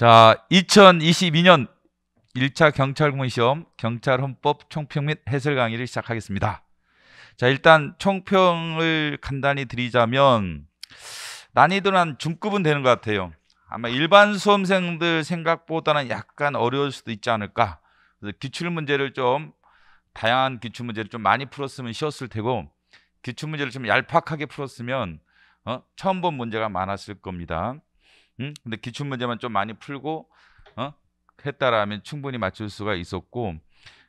자, 2022년 1차 경찰공무원 시험 경찰 헌법 총평 및 해설 강의를 시작하겠습니다. 자, 일단 총평을 간단히 드리자면 난이도는 한 중급은 되는 것 같아요. 아마 일반 수험생들 생각보다는 약간 어려울 수도 있지 않을까. 그래서 기출 문제를 좀 다양한 기출 문제를 좀 많이 풀었으면 쉬웠을 테고 기출 문제를 좀 얄팍하게 풀었으면 어? 처음 본 문제가 많았을 겁니다. 응? 근데 기출 문제만 좀 많이 풀고 어? 했다라면 충분히 맞출 수가 있었고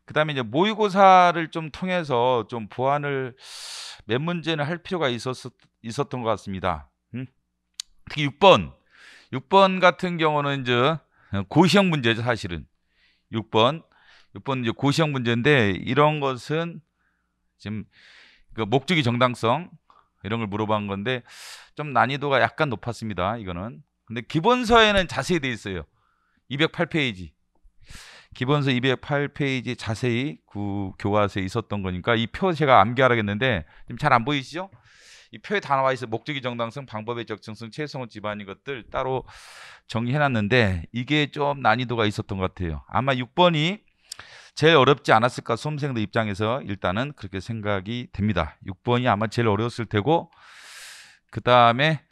그다음에 이제 모의고사를 좀 통해서 좀 보완을 몇 문제는 할 필요가 있었, 있었던 것 같습니다. 응? 특히 6번 6번 같은 경우는 이제 고시형 문제죠 사실은 6번 6번 이제 고시형 문제인데 이런 것은 지금 그 목적이 정당성 이런 걸 물어본 건데 좀 난이도가 약간 높았습니다 이거는 근데 기본서에는 자세히 돼 있어요. 208페이지. 기본서 208페이지 자세히 그 교과서에 있었던 거니까 이 표 제가 암기하라겠는데 지금 잘 안 보이시죠? 이 표에 다 나와 있어 목적의 정당성, 방법의 적정성, 최소성 집안인 것들 따로 정리해놨는데 이게 좀 난이도가 있었던 것 같아요. 아마 6번이 제일 어렵지 않았을까 수험생들 입장에서 일단은 그렇게 생각이 됩니다. 6번이 아마 제일 어려웠을 테고 그 다음에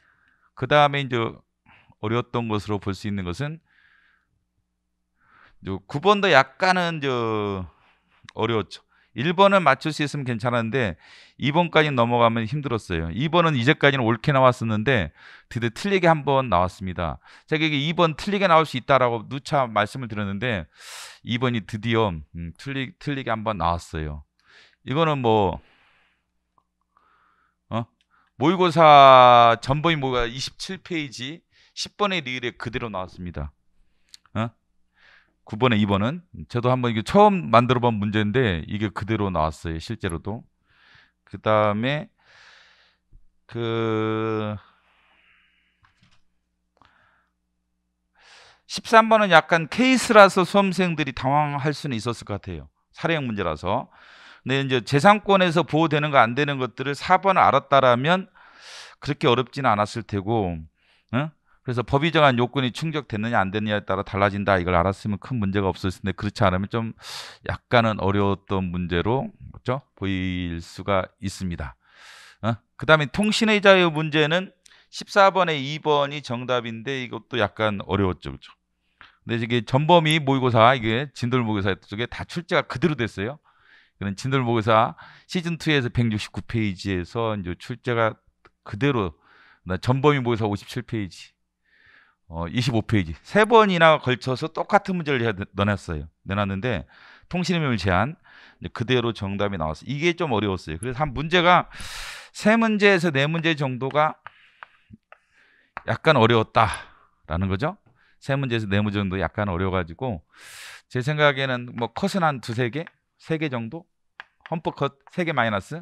그 다음에 이제 어려웠던 것으로 볼 수 있는 것은 9번도 약간은 저 어려웠죠. 1번은 맞출 수 있으면 괜찮았는데 2번까지 넘어가면 힘들었어요. 2번은 이제까지는 옳게 나왔었는데 드디어 틀리게 한 번 나왔습니다. 제가 이게 2번 틀리게 나올 수 있다라고 누차 말씀을 드렸는데 2번이 드디어 음, 틀리, 틀리게 한 번 나왔어요. 이거는 뭐 어? 모의고사 전범위 뭐가 27페이지 10번의 리을에 그대로 나왔습니다. 어? 9번에 2번은 저도 한번 이게 처음 만들어 본 문제인데 이게 그대로 나왔어요. 실제로도. 그다음에 그 13번은 약간 케이스라서 수험생들이 당황할 수는 있었을 것 같아요. 사례형 문제라서. 근데 이제 재산권에서 보호되는 거 안 되는 것들을 4번을 알았다라면 그렇게 어렵지는 않았을 테고 어? 그래서 법이 정한 요건이 충족됐느냐 안 됐느냐에 따라 달라진다 이걸 알았으면 큰 문제가 없었을 텐데 그렇지 않으면 좀 약간은 어려웠던 문제로 그렇죠? 보일 수가 있습니다. 어? 그다음에 통신의 자유 문제는 14번에 2번이 정답인데 이것도 약간 어려웠죠. 그렇죠? 근데 이게 전범위 모의고사 이게 진돌 모의고사 쪽에 다 출제가 그대로 됐어요. 그런 진돌 모의고사 시즌 2에서 169페이지에서 이제 출제가 그대로 전범위 모의고사 57페이지 어, 25페이지 세 번이나 걸쳐서 똑같은 문제를 내놨어요 내놨는데 통신의면 제한 그대로 정답이 나왔어요. 이게 좀 어려웠어요. 그래서 한 문제가 세 문제에서 네 문제 정도가 약간 어려웠다라는 거죠. 세 문제에서 네 문제 정도 약간 어려가지고 워제 생각에는 뭐 컷은 한 두 세 개, 세 개 정도 헌법 컷 세 개 마이너스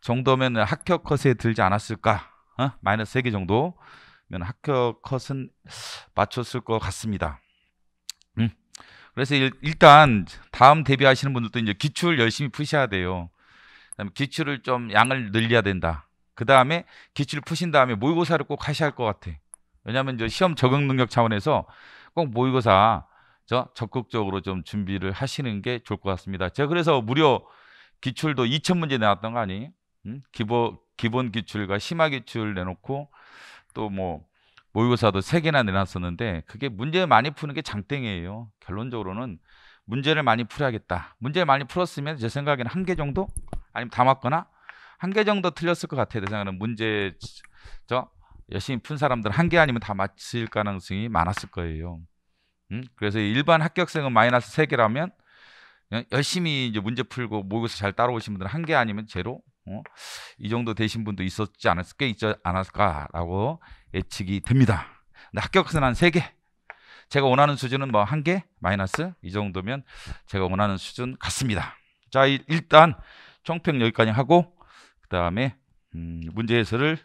정도면 합격 컷에 들지 않았을까? 어? 마이너스 세 개 정도 합격 컷은 맞췄을 것 같습니다. 음. 그래서 일, 단 다음 데뷔하시는 분들도 이제 기출 열심히 푸셔야 돼요. 그다음에 기출을 좀 양을 늘려야 된다. 그 다음에 기출 푸신 다음에 모의고사를 꼭 하셔야 할 것 같아. 왜냐하면 이제 시험 적응 능력 차원에서 꼭 모의고사 저 적극적으로 좀 준비를 하시는 게 좋을 것 같습니다. 제가 그래서 무려 기출도 2 0 0 0 문제 나왔던 거 아니에요? 음? 기본 기본 기출과 심화 기출 내놓고 또뭐 모의고사도 세 개나 내놨었는데 그게 문제 많이 푸는 게 장땡이에요. 결론적으로는 문제를 많이 풀어야겠다. 문제 를 많이 풀었으면 제 생각에는 한 개 정도 아니면 다 맞거나 한 개 정도 틀렸을 것 같아요. 대상각에는 문제 저 열심히 푼 사람들 한 개 아니면 다 맞힐 가능성이 많았을 거예요. 음? 그래서 일반 합격생은 마이너스 세개라면 열심히 이제 문제 풀고 모의고사 잘 따라오신 분들은 한 개 아니면 제로 어? 이 정도 되신 분도 있었지 않았을 꽤 있지 않았을까라고 예측이 됩니다. 합격선한 3개. 제가 원하는 수준은 뭐 한 개 마이너스 이 정도면 제가 원하는 수준 같습니다. 자, 일단 총평 여기까지 하고 그다음에 음, 문제 해설을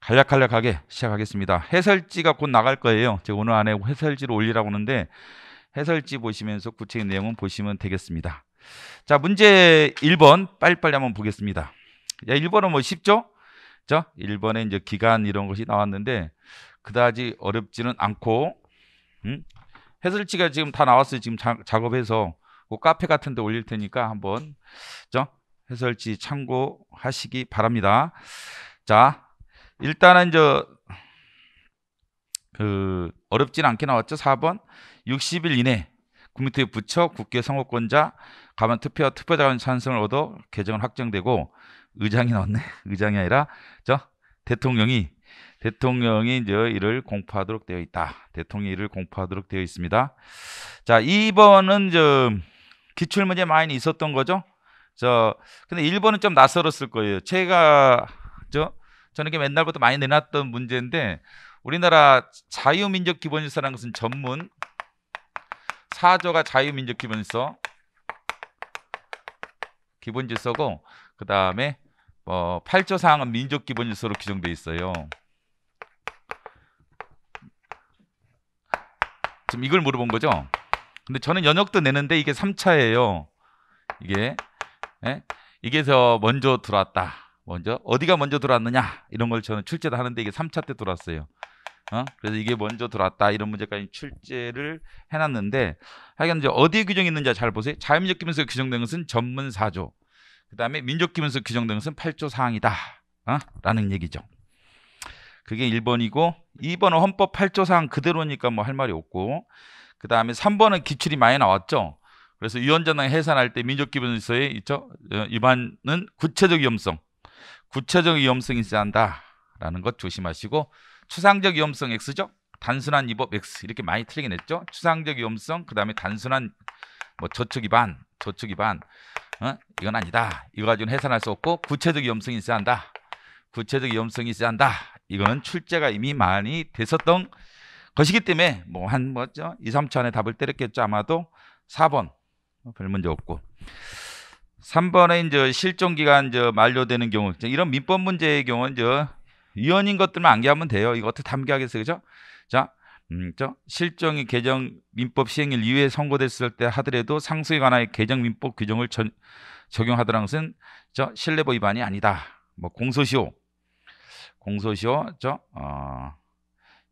간략간략하게 시작하겠습니다. 해설지가 곧 나갈 거예요. 제가 오늘 안에 해설지를 올리라고 하는데 해설지 보시면서 구체적인 내용은 보시면 되겠습니다. 자, 문제 1번 빨리빨리 한번 보겠습니다. 야, 1번은 뭐 쉽죠? 죠 1번에 이제 기간 이런 것이 나왔는데 그다지 어렵지는 않고 음? 해설지가 지금 다 나왔어요. 지금 자, 작업해서 뭐 카페 같은 데 올릴 테니까 한번 죠 해설지 참고하시기 바랍니다. 자, 일단은 저그 어렵진 않게 나왔죠. 4번 60일 이내 국민투에 부처 국회 선거권자 가만 투표 와 투표자가 찬성을 얻어 개정은 확정되고 의장이 나왔네. 의장이 아니라 저 대통령이 대통령이 이제 이를 공포하도록 되어 있다. 대통령이 이를 공포하도록 되어 있습니다. 자, 2번은 저 기출 문제 많이 있었던 거죠. 저 근데 1번은 좀 낯설었을 거예요. 제가 저 저는 이게 맨날부터 많이 내놨던 문제인데 우리나라 자유민족 기본질서라는 것은 전문 사조가 자유민족 기본질서 기본 질서고 그 다음에 어, 뭐 8조 사항은 민족 기본 질서로 규정돼 있어요. 지금 이걸 물어본 거죠. 근데 저는 연역도 내는데 이게 3차예요. 이게 예? 이게서 먼저 들어왔다. 먼저 어디가 먼저 들어왔느냐 이런 걸 저는 출제도 하는데 이게 3차 때 들어왔어요. 어? 그래서 이게 먼저 들어왔다 이런 문제까지 출제를 해놨는데 하여간 이제 어디에 규정이 있는지 잘 보세요. 자유민족 기본서 규정된 것은 전문 4조 그다음에 민족 기본서 규정된 것은 8조 사항이다 어? 라는 얘기죠. 그게 1번이고 2번은 헌법 8조 사항 그대로니까 뭐 할 말이 없고 그 다음에 3번은 기출이 많이 나왔죠. 그래서 위원장당 해산할 때 민족기본서에 있죠. 어, 위반은 구체적 위험성, 구체적 위험성이 있어야 한다라는 것 조심하시고 추상적 위험성 X죠. 단순한 위법 X 이렇게 많이 틀리게 냈죠. 추상적 위험성 그다음에 단순한 뭐 저축 위반, 저축 위반 어? 이건 아니다. 이거 가지고는 해산할 수 없고 구체적 위험성이 있어야 한다. 구체적 위험성이 있어야 한다. 이거는 출제가 이미 많이 됐었던 것이기 때문에 뭐 한 뭐죠? 2, 3초 안에 답을 때렸겠죠. 아마도 4번 어, 별 문제 없고 3번에 이제 실종 기간 저 만료되는 경우 이런 민법 문제의 경우는 저 위언인 것들만 암기하면 돼요. 이거 어떻게 암기하겠어요, 그죠? 자, 음, 저 실정이 개정 민법 시행일 이후에 선고됐을 때 하더라도 상속에 관한 개정 민법 규정을 전, 적용하더라는 것은 저 신뢰법 위반이 아니다. 뭐 공소시효, 공소시효 저 어,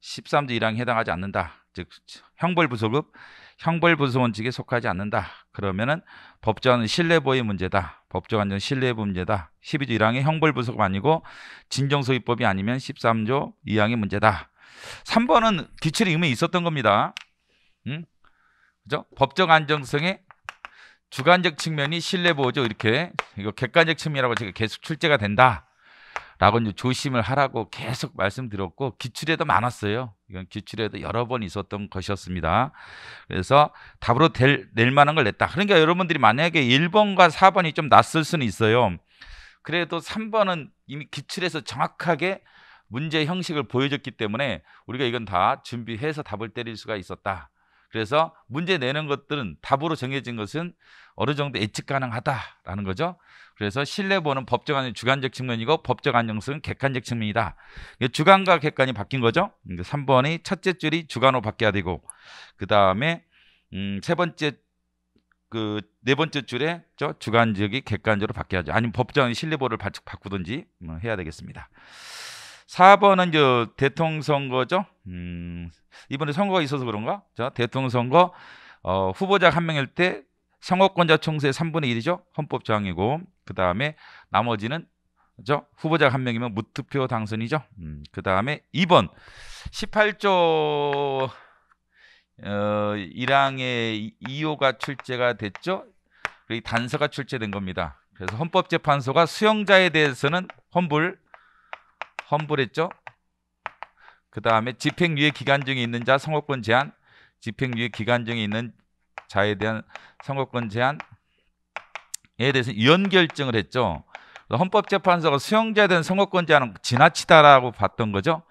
13조 1항에 해당하지 않는다. 즉 형벌 부소급 형벌부수 원칙에 속하지 않는다. 그러면은 법정은 신뢰보의 문제다. 법정안정 신뢰보 문제다. 12조 1항의 형벌부수가 아니고 진정소위법이 아니면 13조 2항의 문제다. 3번은 기출이 이미 있었던 겁니다. 응? 그죠? 법정 안정성의 주관적 측면이 신뢰보호죠. 이렇게 이거 객관적 측면이라고 제가 계속 출제가 된다. 라고 이제 조심을 하라고 계속 말씀드렸고 기출에도 많았어요. 이건 기출에도 여러 번 있었던 것이었습니다. 그래서 답으로 될, 낼 만한 걸 냈다. 그러니까 여러분들이 만약에 1번과 4번이 좀 낫을 수는 있어요. 그래도 3번은 이미 기출에서 정확하게 문제 형식을 보여줬기 때문에 우리가 이건 다 준비해서 답을 때릴 수가 있었다. 그래서 문제 내는 것들은 답으로 정해진 것은 어느 정도 예측 가능하다라는 거죠. 그래서 신뢰보는 법적 안정 주관적 측면이고 법적 안정성은 객관적 측면이다. 주관과 객관이 바뀐 거죠. 3번이 첫째 줄이 주관으로 바뀌어야 되고 그 다음에 음, 세 번째 그 네 번째 줄에 저 주관적이 객관적으로 바뀌어야죠. 아니면 법정 신뢰보를 바, 꾸든지 뭐 해야 되겠습니다. 4번은 저 대통령 선거죠. 음, 이번에 선거가 있어서 그런가? 자, 대통령 선거 어, 후보자 한 명일 때 선거권자 총세의 3분의 1이죠. 헌법 저항이고 그 다음에 나머지는 그죠? 후보자 한 명이면 무투표 당선이죠. 음, 그 다음에 2번 18조 어, 1항의 2호가 출제가 됐죠. 그리고 단서가 출제된 겁니다. 그래서 헌법재판소가 수용자에 대해서는 헌불헌불했죠그 다음에 집행유예 기간 중에 있는 자 선거권 제한, 집행유예 기간 중에 있는 자에 대한 선거권 제한, 에 대해서 위헌 결정을 했죠. 헌법재판소가 수용자에 대한 선거권자는 지나치다라고 봤던 거죠.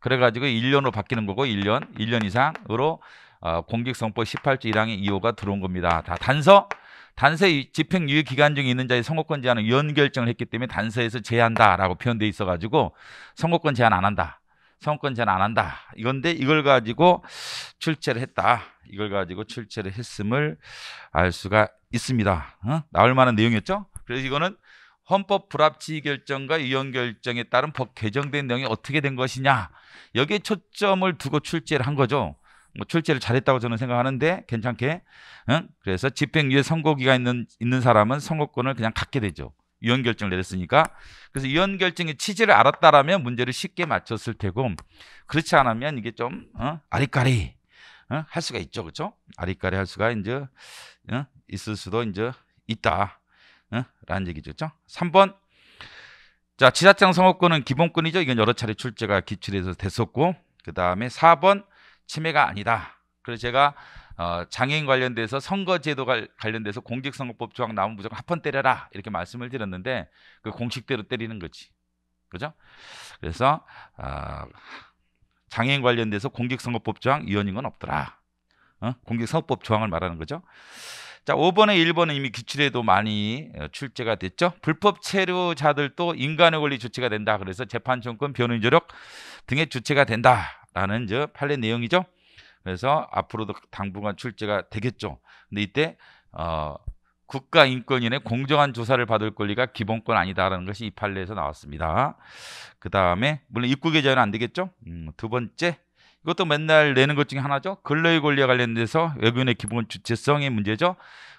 그래가지고 1년으로 바뀌는 거고 1년, 1년 이상으로 어, 공직선법 18조 1항의 2호가 들어온 겁니다. 다 단서, 단서 집행유예 기간 중에 있는 자의 선거권 제한을 위헌 결정을 했기 때문에 단서에서 제한다라고 표현돼 있어가지고 선거권 제한 안 한다. 선거권 제한 안 한다. 이건데 이걸 가지고 출제를 했다. 이걸 가지고 출제를 했음을 알 수가 있습니다. 어? 나올 만한 내용이었죠. 그래서 이거는 헌법 불합치 결정과 위헌 결정에 따른 법 개정된 내용이 어떻게 된 것이냐 여기에 초점을 두고 출제를 한 거죠. 뭐 출제를 잘했다고 저는 생각하는데 괜찮게. 응? 그래서 집행유예 선고기가 있는 있는 사람은 선고권을 그냥 갖게 되죠. 위헌 결정을 내렸으니까. 그래서 위헌 결정의 취지를 알았다라면 문제를 쉽게 맞췄을 테고 그렇지 않으면 이게 좀 어? 아리까리 어? 할 수가 있죠, 그렇죠? 아리까리 할 수가 이제 어? 있을 수도 이제 있다. 어? 라는 얘기죠. 3번. 자, 지자체장 선거권은 기본권이죠. 이건 여러 차례 출제가 기출에서 됐었고. 그다음에 4번 침해가 아니다. 그래서 제가 어, 장애인 관련돼서 선거제도 관련돼서 공직선거법 조항 나오면 무조건 합헌 때려라 이렇게 말씀을 드렸는데 그 공식대로 때리는 거지 그죠? 그래서 어, 장애인 관련돼서 공직선거법 조항 위헌인 건 없더라 어? 공직선거법 조항을 말하는 거죠 자, 5번에 1번은 이미 기출에도 많이 어, 출제가 됐죠. 불법 체류자들도 인간의 권리 주체가 된다. 그래서 재판 정권 변호 인 조력 등의 주체가 된다라는 저 판례 내용이죠. 그래서 앞으로도 당분간 출제가 되겠죠. 근데 이때 어, 국가인권위원회 공정한 조사를 받을 권리가 기본권 아니다라는 것이 이 판례에서 나왔습니다. 그 다음에 물론 입국의 자유는 안 되겠죠. 음, 두 번째 이것도 맨날 내는 것 중에 하나죠. 근로의 권리와 관련돼서 외국인의 기본 주체성의 문제죠.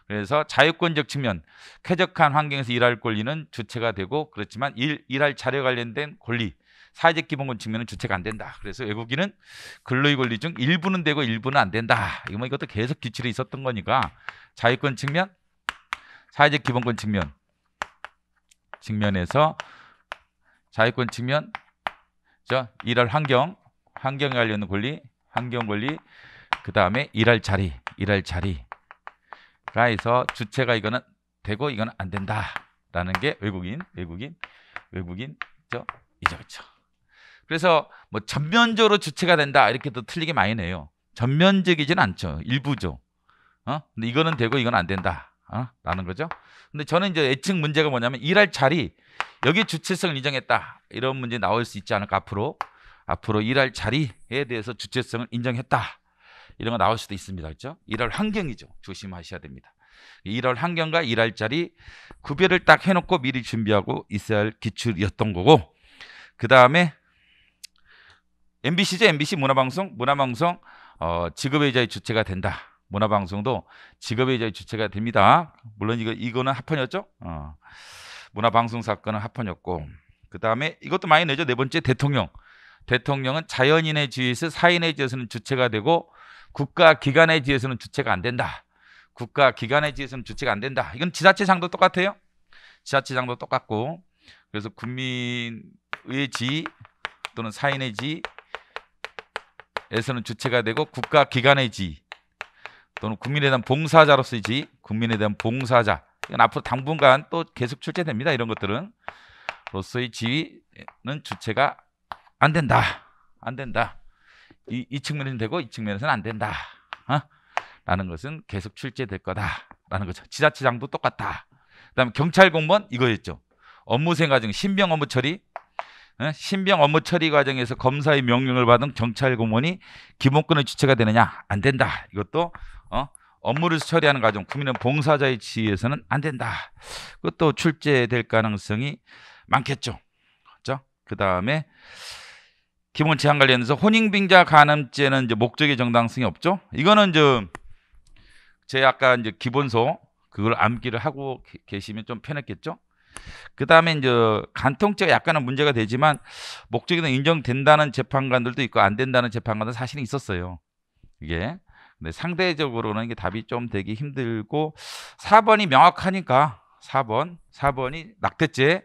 그래서 자유권적 측면, 쾌적한 환경에서 일할 권리는 주체가 되고 그렇지만 일, 일할 자료에 관련된 권리, 사회적 기본권 측면은 주체가 안 된다. 그래서 외국인은 근로의 권리 중 일부는 되고 일부는 안 된다. 이거 뭐 이것도 계속 규칙이 있었던 거니까 자유권 측면, 사회적 기본권 측면, 측면에서 자유권 측면, 일할 환경, 환경에 관련된 권리, 환경 권리, 그 다음에 일할 자리, 일할 자리가 해서 주체가 이거는 되고 이거는 안 된다라는 게 외국인, 외국인, 외국인, 죠 이죠, 그죠 그래서 뭐 전면적으로 주체가 된다 이렇게 도 틀리게 많이 내요. 전면적이진 않죠. 일부죠. 어? 근데 이거는 되고 이건 안 된다. 어? 라는 거죠. 근데 저는 이제 애칭 문제가 뭐냐면 일할 자리 여기 주체성을 인정했다 이런 문제 나올 수 있지 않을까 앞으로 앞으로 일할 자리에 대해서 주체성을 인정했다. 이런 거 나올 수도 있습니다. 그렇죠? 일할 환경이죠. 조심하셔야 됩니다. 일할 환경과 일할 자리 구별을 딱 해놓고 미리 준비하고 있어야 할 기출이었던 거고 그 다음에 MBC죠. MBC 문화방송. 문화방송 어, 직업의 자의 주체가 된다. 문화방송도 직업의 자의 주체가 됩니다. 물론 이거, 이거는 합헌이었죠. 어. 문화방송 사건은 합헌이었고 그 다음에 이것도 많이 내죠. 네 번째 대통령. 대통령은 자연인의 지위에서 사인의지위에서는 주체가 되고 국가 기관의지위에서는 주체가 안 된다. 국가 기관의지위에서는 주체가 안 된다. 이건 지자체장도 똑같아요. 지자체장도 똑같고 그래서 국민의 지위 또는 사인의 지에서는 위 주체가 되고 국가 기관의 지위 또는 국민에 대한 봉사자로서의 지위 국민에 대한 봉사자 이건 앞으로 당분간 또 계속 출제됩니다. 이런 것들은 로서의 지위는 주체가 안 된다. 안 된다. 이, 이 측면에서는 되고 이 측면에서는 안 된다. 어? 라는 것은 계속 출제될 거다라는 거죠. 지자체장도 똑같다. 그다음에 경찰 공무원 이거였죠. 업무수행 과정 신병 업무 처리 어? 신병 업무 처리 과정에서 검사의 명령을 받은 경찰 공무원이 기본권의 주체가 되느냐 안 된다. 이것도 어? 업무를 처리하는 과정 국민은 봉사자의 지위에서는 안 된다. 그것도 출제될 가능성이 많겠죠. 그렇죠? 그 다음에 기본 제한 관련해서 혼인빙자 간음죄는 이제 목적의 정당성이 없죠. 이거는 이제 제 아까 이제 기본서 그걸 암기를 하고 계시면 좀 편했겠죠. 그 다음에 이제 간통죄가 약간은 문제가 되지만 목적이 인정된다는 재판관들도 있고 안 된다는 재판관도 사실은 있었어요. 이게. 근데 상대적으로는 이게 답이 좀 되기 힘들고 4번이 명확하니까 4번, 4번이 낙태죄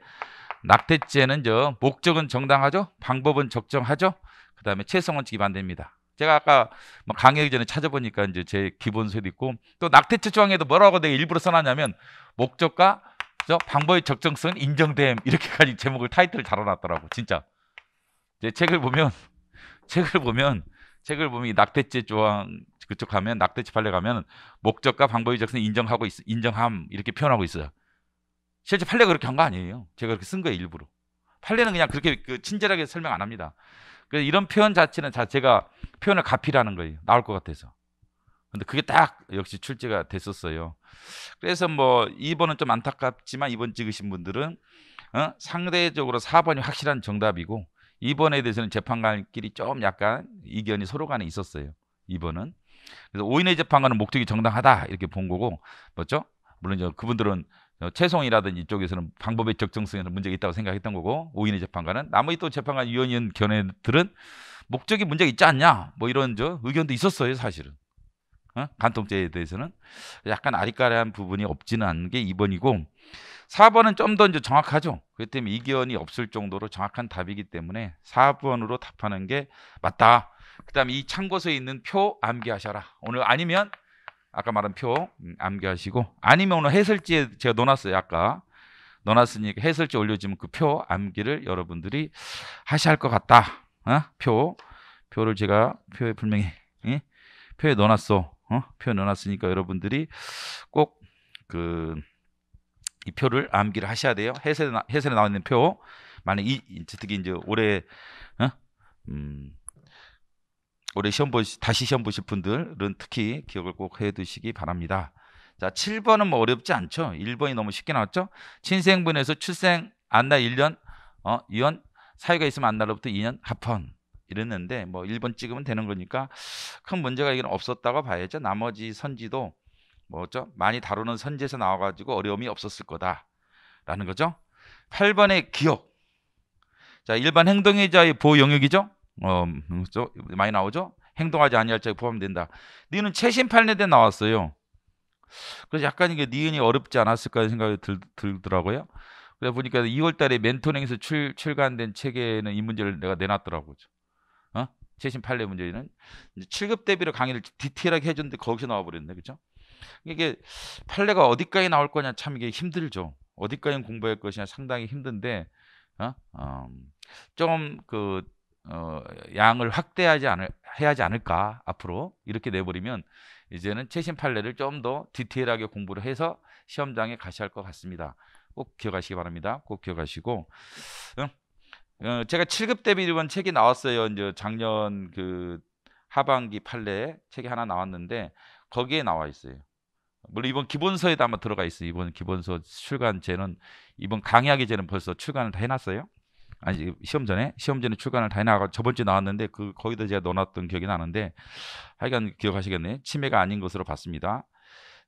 납태죄는 저 목적은 정당하죠. 방법은 적정하죠. 그다음에 채성칙이반대입니다 제가 아까 뭐 강의하기 전에 찾아보니까 이제 제 기본서도 있고 또 낙태죄 조항에도 뭐라고 내가 일부러 써놨냐면 목적과 저 방법의 적정성은 인정됨 이렇게까지 제목을 타이틀을 달아놨더라고 진짜 제 책을 보면 책을 보면 책을 보면 이 낙태죄 조항 그쪽 가면 낙태죄 판례 가면 목적과 방법의 적성 인정하고 있, 인정함 이렇게 표현하고 있어요. 실제 판례가 그렇게 한 거 아니에요. 제가 그렇게 쓴 거예요, 일부러. 판례는 그냥 그렇게 그 친절하게 설명 안 합니다. 그래서 이런 표현 자체는 자체가 표현을 가피라는 거예요. 나올 것 같아서. 근데 그게 딱 역시 출제가 됐었어요. 그래서 뭐 2번은 좀 안타깝지만 2번 찍으신 분들은 어? 상대적으로 4번이 확실한 정답이고 2번에 대해서는 재판관끼리 좀 약간 이견이 서로 간에 있었어요. 2번은. 그래서 5인의 재판관은 목적이 정당하다 이렇게 본 거고 맞죠? 물론 이제 그분들은 최송이라든지 어, 이쪽에서는 방법의 적정성에는 문제가 있다고 생각했던 거고 오인의 재판관은 나머지 또 재판관 위원인 견해들은 목적이 문제가 있지 않냐 뭐 이런 저 의견도 있었어요 사실은 어? 간통죄에 대해서는 약간 아리까리한 부분이 없지는 않은 게 2번이고 4번은 좀더 이제 정확하죠. 그렇기 때문에 이견이 없을 정도로 정확한 답이기 때문에 4번으로 답하는 게 맞다. 그다음에 이 참고서에 있는 표 암기하셔라. 오늘 아니면 아까 말한 표 음, 암기하시고 아니면 오늘 해설지에 제가 넣어놨어요 아까 넣어놨으니까 해설지 올려주면 그 표 암기를 여러분들이 하셔야 할 것 같다 어? 표 표를 제가 표에 분명히 예? 표에 넣어놨어 어? 표에 넣어놨으니까 여러분들이 꼭 그 이 표를 암기를 하셔야 돼요 해설에, 해설에 나와 있는 표 만약 이 특히 이제 올해 어? 음, 우리 시험 보 다시 시험 보실 분들은 특히 기억을 꼭 해두시기 바랍니다. 자, 7번은 뭐 어렵지 않죠. 1번이 너무 쉽게 나왔죠. 친생분에서 출생 안나 1년, 어, 이혼 사유가 있으면 안나로부터 2년 합헌 이랬는데 뭐 1번 찍으면 되는 거니까 큰 문제가 이건 없었다고 봐야죠. 나머지 선지도 뭐죠? 많이 다루는 선지에서 나와가지고 어려움이 없었을 거다라는 거죠. 8번의 기억. 자, 일반 행동의자의 보호 영역이죠. 어, 그렇죠? 많이 나오죠. 행동하지 아니할 자에 포함된다. 니은 최신 8년대 나왔어요. 그래서 약간 이게 니은이 어렵지 않았을까 생각이 들, 들더라고요. 그래 보니까 2월달에 멘토링에서 출, 출간된 책에는 이 문제를 내가 내놨더라고요. 어? 최신 8례 문제는 이제 7급 대비로 강의를 디테일하게 해줬는데 거기서 나와버렸네, 그죠 이게 판례가 어디까지 나올 거냐 참 이게 힘들죠. 어디까지 공부할 것이냐 상당히 힘든데, 어? 어, 음, 좀그 어, 양을 확대하지 않을 해야지 않을까 앞으로 이렇게 내버리면 이제는 최신 판례를 좀 더 디테일하게 공부를 해서 시험장에 가셔야 할것 같습니다. 꼭 기억하시기 바랍니다. 꼭 기억하시고 어, 제가 7급 대비 이번 책이 나왔어요. 이제 작년 그 하반기 판례 책이 하나 나왔는데 거기에 나와 있어요. 물론 이번 기본서에도 아마 들어가 있어요. 이번 기본서 출간제는 이번 강의하기 전에 벌써 출간을 다 해놨어요. 아니 시험 전에 시험 전에 출간을 다해놔가 저번 주에 나왔는데 그 거기다 제가 넣어놨던 기억이 나는데 하여간 기억하시겠네 치매가 아닌 것으로 봤습니다.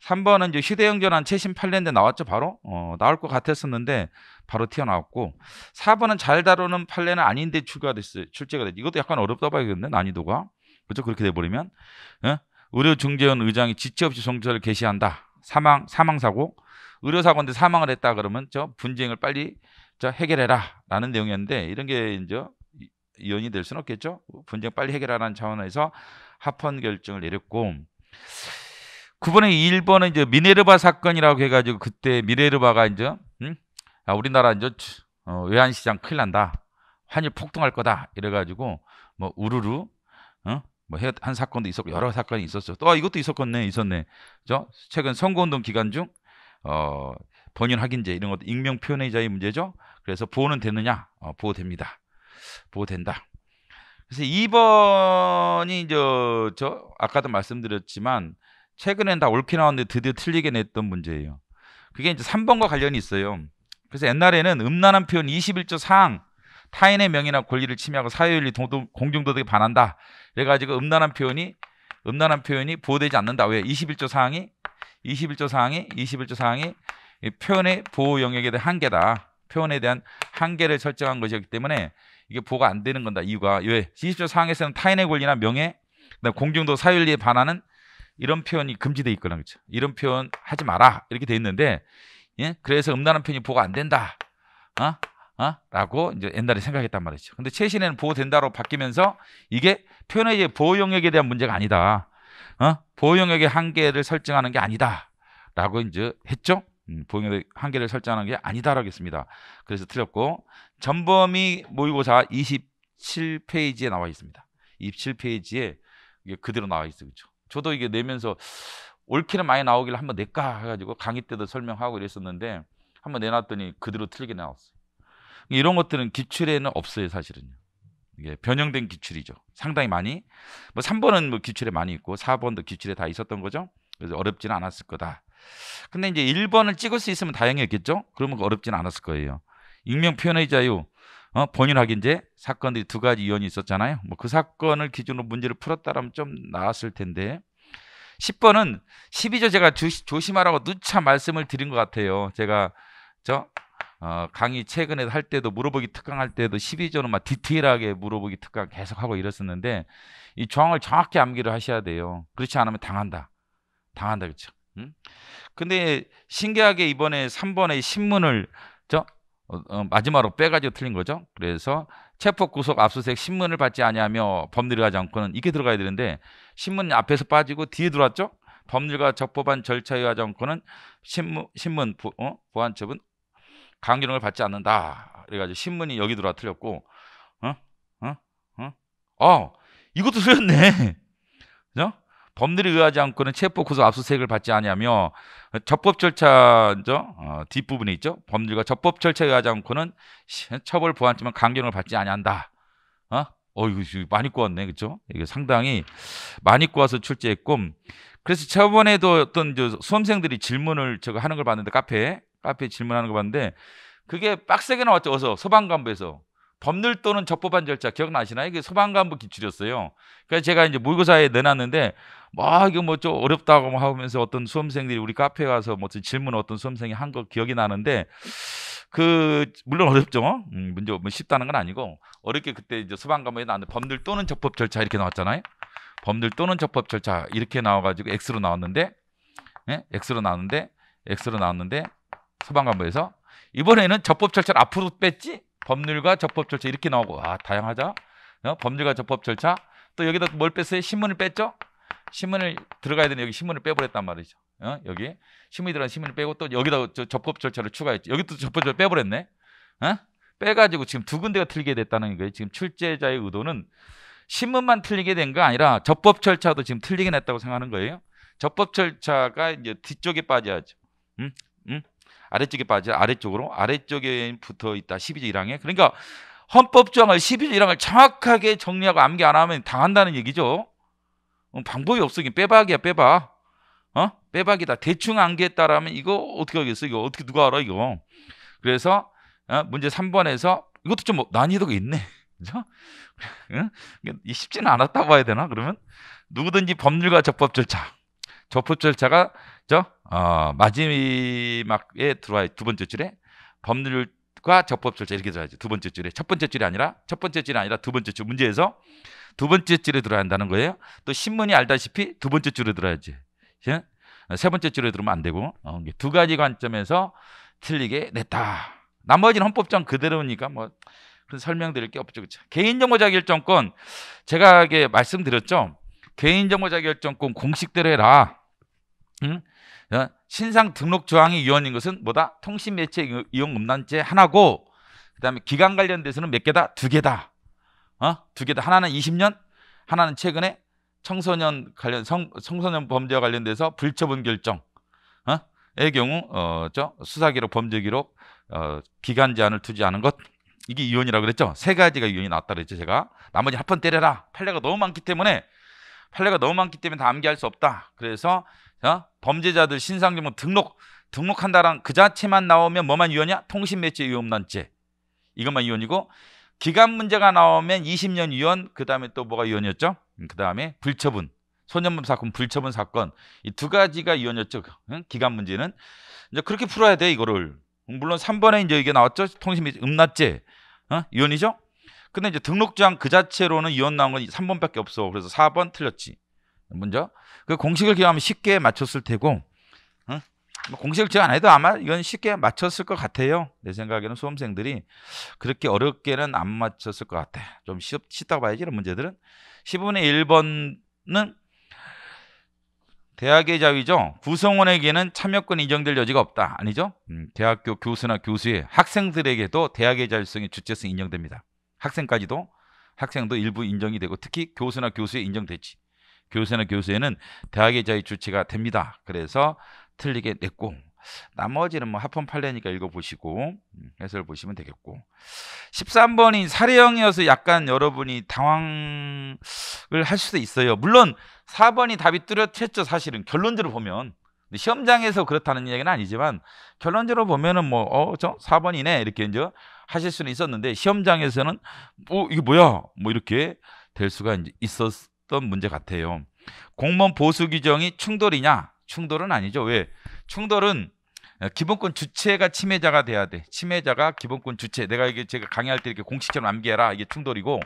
3번은 이제 휴대용 전환 최신 8년대 나왔죠 바로 어, 나올 것 같았었는데 바로 튀어나왔고 4번은 잘 다루는 판례는 아닌데 출가됐어요 출제가 됐 이것도 약간 어렵다 봐야겠네 난이도가 그렇죠 그렇게 돼버리면 예? 의료 중재원 의장이 지체 없이 송결를 개시한다 사망 사망 사고 의료 사건인데 사망을 했다 그러면 저 분쟁을 빨리 자 해결해라라는 내용이었는데 이런 게 이제 이혼이 될 수는 없겠죠. 분쟁 빨리 해결하라는 차원에서 합헌 결정을 내렸고 9번에 1번은 이제 미네르바 사건이라고 해가지고 그때 미네르바가 이제 응? 음? 아, 우리나라 이제 어, 외환시장 큰일 난다. 환율 폭등할 거다. 이래가지고 뭐 우르르 어? 뭐한 사건도 있었고 여러 사건이 있었어또 아, 이것도 있었겠네, 있었네. 그 최근 선거운동 기간 중 어, 본인 확인제 이런 것도 익명 표현의자의 문제죠. 그래서 보호는 되느냐? 어, 보호됩니다. 보호된다. 그래서 2번이 저, 저 아까도 말씀드렸지만 최근엔 다 옳게 나왔는데 드디어 틀리게 냈던 문제예요. 그게 이제 3번과 관련이 있어요. 그래서 옛날에는 음란한 표현 21조 사항 타인의 명의나 권리를 침해하고 사회윤리 공정도덕에 반한다. 그래가지고 음란한 표현이 음란한 표현이 보호되지 않는다. 왜? 21조 사항이 21조 사항이 21조 사항이 이 표현의 보호 영역에 대한 한계다. 표현에 대한 한계를 설정한 것이었기 때문에 이게 보호가 안 되는 건다. 이유가 왜? 20조 사항에서는 타인의 권리나 명예, 공중도 사윤리에 반하는 이런 표현이 금지돼 있거나 그렇죠. 이런 표현 하지 마라 이렇게 돼 있는데 예? 그래서 음란한 표현이 보호가 안 된다. 어? 어? 라고 이제 옛날에 생각했단 말이죠. 근데 최신에는 보호된다로 바뀌면서 이게 표현의 보호 영역에 대한 문제가 아니다. 어? 보호 영역의 한계를 설정하는 게 아니다. 라고 이제 했죠. 음, 보행의 한계를 설정하는 게 아니다라고 했습니다. 그래서 틀렸고 전범위 모의고사 27페이지에 나와 있습니다. 27페이지에 이게 그대로 나와 있어 그죠. 저도 이게 내면서 올킬은 많이 나오기를 한번 낼까 해가지고 강의 때도 설명하고 이랬었는데 한번 내놨더니 그대로 틀리게 나왔어요. 이런 것들은 기출에는 없어요 사실은요. 이게 변형된 기출이죠. 상당히 많이 뭐 3번은 뭐 기출에 많이 있고 4번도 기출에 다 있었던 거죠. 그래서 어렵지는 않았을 거다. 근데 이제 1번을 찍을 수 있으면 다행이었겠죠? 그러면 어렵진 않았을 거예요. 익명 표현의 자유, 어, 본인 확인제 사건들이 두 가지 이원이 있었잖아요. 뭐 그 사건을 기준으로 문제를 풀었다라면 좀 나았을 텐데. 10번은 12조 제가 조심, 하라고 누차 말씀을 드린 것 같아요. 제가 저 어, 강의 최근에 할 때도 물어보기 특강 할 때도 12조는 막 디테일하게 물어보기 특강 계속 하고 이랬었는데 이 조항을 정확히 암기를 하셔야 돼요. 그렇지 않으면 당한다. 당한다 그렇죠. 음? 근데 신기하게 이번에 3번의 신문을 저 어, 어, 마지막으로 빼가지고 틀린 거죠. 그래서 체포 구속 압수수색 신문을 받지 아니하며 법률 가지 않고는 이게 들어가야 되는데 신문 앞에서 빠지고 뒤에 들어왔죠. 법률가 적법한 절차에 의하지 않고는 신문, 신문 부, 어? 보안처분 강경을 받지 않는다. 그래가지고 신문이 여기 들어와 틀렸고 어? 어? 어? 어? 어 이것도 틀렸네. 그죠? 어? 법률에 의하지 않고는 체포 구속 압수수색을 받지 않니며 적법 절차죠 어, 뒷부분에 있죠 법률과 적법 절차에 의하지 않고는 처벌 보완지만 강경을 받지 아니한다 어? 어 이거 많이 꼬았네 그렇죠 이게 상당히 많이 꼬아서 출제했고 그래서 저번에도 어떤 저 수험생들이 질문을 저거 하는 걸 봤는데 카페에 카페에 질문하는 걸 봤는데 그게 빡세게 나왔죠 어서 소방관부에서 법률 또는 적법한 절차 기억나시나요? 이게 소방관부 기출이었어요. 그래서 제가 이제 모의고사에 내놨는데 뭐 뭐 막 이거 뭐 좀 어렵다고 하면서 어떤 수험생들이 우리 카페에 가서 뭐 질문 어떤 수험생이 한 거 기억이 나는데 그 물론 어렵죠. 음, 문제 뭐 쉽다는 건 아니고 어렵게 그때 이제 소방관부에 나왔는데 법률 또는 적법 절차 이렇게 나왔잖아요. 법률 또는 적법 절차 이렇게 나와가지고 X로 나왔는데 예? X로 나왔는데 X로 나왔는데 소방관부에서 이번에는 적법 절차를 앞으로 뺐지 법률과 적법 절차 이렇게 나오고 아 다양하다. 어? 법률과 적법 절차. 또 여기다 뭘 뺐어요? 신문을 뺐죠? 신문을 들어가야 되는 여기 신문을 빼버렸단 말이죠. 어? 여기 신문이 들어간 신문을 빼고 또 여기다 저 적법 절차를 추가했죠. 여기도 적법 절차 빼버렸네. 어? 빼가지고 지금 두 군데가 틀리게 됐다는 거예요. 지금 출제자의 의도는 신문만 틀리게 된 거 아니라 적법 절차도 지금 틀리게 냈다고 생각하는 거예요. 적법 절차가 이제 뒤쪽에 빠져야죠. 응? 응? 아래쪽에 빠져 아래쪽으로 아래쪽에 붙어 있다. 12조 1항에. 그러니까 헌법조항을 12조 1항을 정확하게 정리하고 암기 안 하면 당한다는 얘기죠. 어, 방법이 없으니 빼박이야 빼박. 어? 빼박이다. 대충 암기했다라면 이거 어떻게 하겠어? 이거 어떻게 누가 알아 이거. 그래서 어? 문제 3번에서 이것도 좀 뭐 난이도가 있네. 그죠? 쉽지는 않았다고 봐야 되나? 그러면 누구든지 법률과 적법 절차. 적법 절차가 저 어, 마지막에 들어와 두 번째 줄에 법률과 적법절차 이렇게 들어야지 두 번째 줄에 첫 번째 줄이 아니라 첫 번째 줄이 아니라 두 번째 줄 문제에서 두 번째 줄에 들어야 한다는 거예요. 또 신문이 알다시피 두 번째 줄에 들어야지 예? 세 번째 줄에 들으면 안 되고 어, 두 가지 관점에서 틀리게 냈다. 나머지는 헌법상 그대로니까 뭐 그런 설명드릴 게 없죠. 그쵸 개인정보자결정권 제가 말씀드렸죠. 개인정보자결정권 공식대로 해라. 응? 어? 신상 등록 조항의 위헌인 것은 뭐다? 통신 매체 이용 음란죄 하나고 그다음에 기간 관련돼서는 몇 개다? 두 개다. 어? 두 개다. 하나는 20년, 하나는 최근에 청소년 관련 성, 청소년 범죄와 관련돼서 불처분 결정. 어? 의 경우 어, 저 수사 기록, 범죄 기록 어, 기간 제한을 두지 않은 것 이게 이혼이라고 그랬죠. 세 가지가 이혼이 나왔다 그랬죠. 제가 나머지 합헌 때려라. 판례가 너무 많기 때문에 판례가 너무 많기 때문에 다 암기할 수 없다. 그래서 자, 어? 범죄자들 신상정보 등록 등록한다랑 그 자체만 나오면 뭐만 위헌이야? 통신매체 위험난죄 이것만 위헌이고 기간 문제가 나오면 20년 위헌 그다음에 또 뭐가 위헌이었죠? 그다음에 불처분 소년범 사건 불처분 사건 이 두 가지가 위헌이었죠 그, 기간 문제는 이제 그렇게 풀어야 돼 이거를 물론 3번에 이제 이게 나왔죠 통신매체 음란죄 어? 위헌이죠? 근데 이제 등록장 그 자체로는 위헌 나온 건 3번밖에 없어 그래서 4번 틀렸지 먼저 그 공식을 기하면 억 쉽게 맞췄을 테고 응? 뭐 공식을 기억 안 해도 아마 이건 쉽게 맞췄을 것 같아요. 내 생각에는 수험생들이 그렇게 어렵게는 안 맞췄을 것 같아. 좀 쉽, 쉽다고 봐야지 이런 문제들은 10분의 1번은 대학의 자유죠. 구성원에게는 참여권 인정될 여지가 없다. 아니죠? 음, 대학교 교수나 교수의 학생들에게도 대학의 자율성이 주체성 인정됩니다. 학생까지도 학생도 일부 인정이 되고 특히 교수나 교수의 인정되지. 교수나 교수에는 대학의 자의 주체가 됩니다. 그래서 틀리게 냈고 나머지는 뭐 합헌 판례니까 읽어보시고 음, 해설 보시면 되겠고 1 3번이 사례형이어서 약간 여러분이 당황을 할 수도 있어요 물론 4번이 답이 뚜렷했죠 사실은 결론적으로 보면 시험장에서 그렇다는 이야기는 아니지만 결론적으로 보면은 뭐 어 저 4번이네 이렇게 이제 하실 수는 있었는데 시험장에서는 뭐 이게 뭐야 뭐 이렇게 될 수가 있었 했던 문제 같아요. 공무원 보수 규정이 충돌이냐? 충돌은 아니죠. 왜? 충돌은 어, 기본권 주체가 침해자가 돼야 돼. 침해자가 기본권 주체. 내가 이게 제가 강의할 때 이렇게 공식처럼 암기해라. 이게 충돌이고,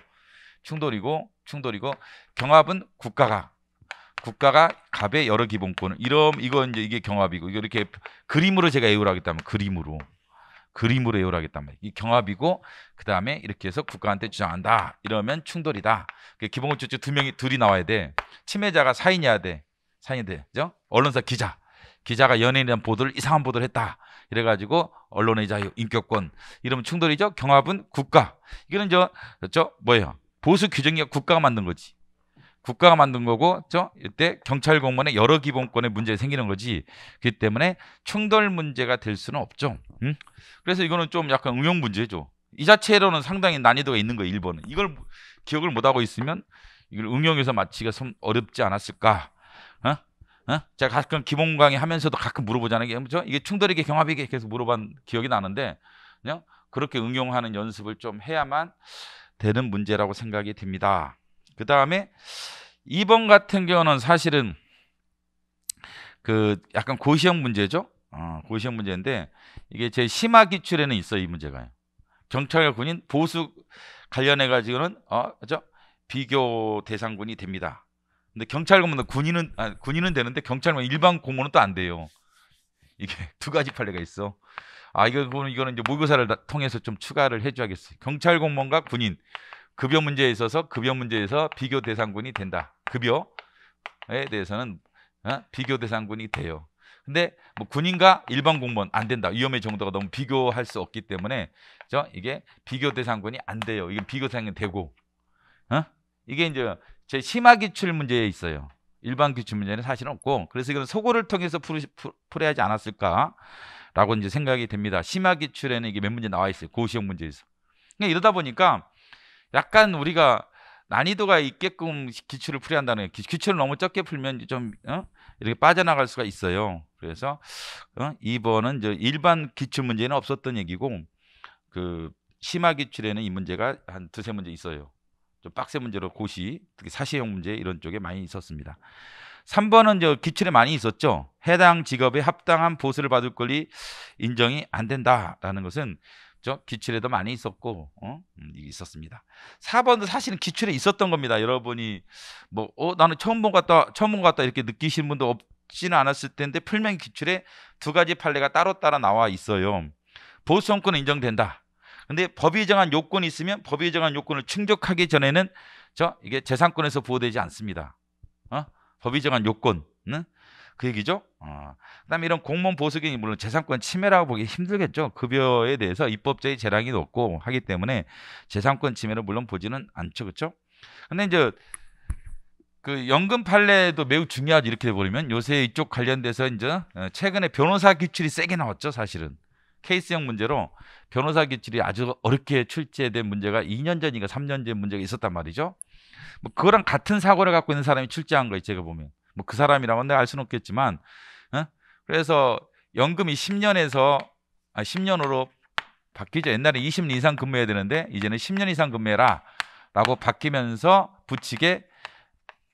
충돌이고, 충돌이고, 경합은 국가가 국가가 갑의 여러 기본권을 이런 이건 이제 이게 경합이고 이렇게 그림으로 제가 애우라겠다면 그림으로 그림으로 예우하겠단 말이에요. 이 경합이고 그 다음에 이렇게 해서 국가한테 주장한다. 이러면 충돌이다. 기본적으로두 명이 둘이 나와야 돼. 침해자가 사인이야 돼. 사인이 돼. 그죠? 언론사 기자. 기자가 연예인이 대한 보도를 이상한 보도를 했다. 이래가지고 언론의 자유, 인격권 이러면 충돌이죠. 경합은 국가. 이거는 저, 저 뭐예요? 보수 규정이 국가가 만든 거지. 국가가 만든 거고, 저 이때 경찰 공무원의 여러 기본권에 문제가 생기는 거지. 그렇기 때문에 충돌 문제가 될 수는 없죠. 음? 그래서 이거는 좀 약간 응용 문제죠. 이 자체로는 상당히 난이도가 있는 거예요. 1번은 이걸 기억을 못 하고 있으면 이걸 응용해서 마치기가 좀 어렵지 않았을까? 어? 어? 제가 가끔 기본 강의 하면서도 가끔 물어보잖아요. 이게 뭐죠? 이게 충돌이게 경합이게 계속 물어본 기억이 나는데 그냥 그렇게 응용하는 연습을 좀 해야만 되는 문제라고 생각이 듭니다. 그 다음에 2번 같은 경우는 사실은 그 약간 고시형 문제죠. 어, 고시형 문제인데 이게 제 심화 기출에는 있어 요이 문제가요. 경찰과 군인 보수 관련해 가지고는 어, 그죠? 비교 대상군이 됩니다. 근데 경찰 공무원 군인은 아, 군인은 되는데 경찰만 일반 공무원은 또 안 돼요. 이게 두 가지 판례가 있어. 아 이거는 이거는 이제 모교사를 통해서 좀 추가를 해줘야겠어요. 경찰 공무원과 군인 급여 문제에 있어서 급여 문제에서 비교 대상군이 된다. 급여에 대해서는 어? 비교 대상군이 돼요. 근데 뭐 군인과 일반 공무원 안 된다. 위험의 정도가 너무 비교할 수 없기 때문에 저 이게 비교 대상군이 안 돼요. 이게 비교 대상이 되고 어? 이게 이제 제 심화 기출 문제에 있어요. 일반 기출 문제는 사실 없고 그래서 이건 소고를 통해서 풀, 풀, 풀어야 하지 않았을까라고 이제 생각이 됩니다. 심화 기출에는 이게 몇 문제 나와 있어요. 고시형 문제에서. 그러니까 이러다 보니까 약간 우리가 난이도가 있게끔 기출을 풀어야 한다는 기, 기출을 너무 적게 풀면 좀 어? 이렇게 빠져나갈 수가 있어요. 그래서 어? 2번은 이제 일반 기출 문제는 없었던 얘기고 그 심화 기출에는 이 문제가 한 두세 문제 있어요. 좀빡세 문제로 고시, 특히 사시형 문제 이런 쪽에 많이 있었습니다. 3번은 저 기출에 많이 있었죠. 해당 직업에 합당한 보수를 받을 권리 인정이 안 된다라는 것은 저 기출에도 많이 있었고 어? 음, 있었습니다. 4번도 사실은 기출에 있었던 겁니다. 여러분이 뭐 어, 나는 처음 본 같다 처음 본 같다 이렇게 느끼신 분도 없지는 않았을 텐데 풀면 기출에 두 가지 판례가 따로따라 나와 있어요. 보수성권 인정된다. 근데 법이 정한 요건이 있으면 법이 정한 요건을 충족하기 전에는 저 이게 재산권에서 보호되지 않습니다. 어? 법이 정한 요건. 응? 그 얘기죠. 어, 그다음에 이런 공무원 보수기이 물론 재산권 침해라고 보기 힘들겠죠. 급여에 대해서 입법자의 재량이 높고 하기 때문에 재산권 침해를 물론 보지는 않죠, 그렇죠? 근데 이제 그 연금 판례도 매우 중요하지 이렇게 돼버리면 요새 이쪽 관련돼서 이제 어, 최근에 변호사 기출이 세게 나왔죠, 사실은. 케이스형 문제로 변호사 기출이 아주 어렵게 출제된 문제가 2년 전인가 3년 전 문제가 있었단 말이죠. 뭐 그거랑 같은 사고를 갖고 있는 사람이 출제한 거예요, 제가 보면. 뭐 그 사람이라고 내가 알 수는 없겠지만 어? 그래서 연금이 10년에서 아, 10년으로 바뀌죠. 옛날에 20년 이상 근무해야 되는데 이제는 10년 이상 근무해라 라고 바뀌면서 부칙에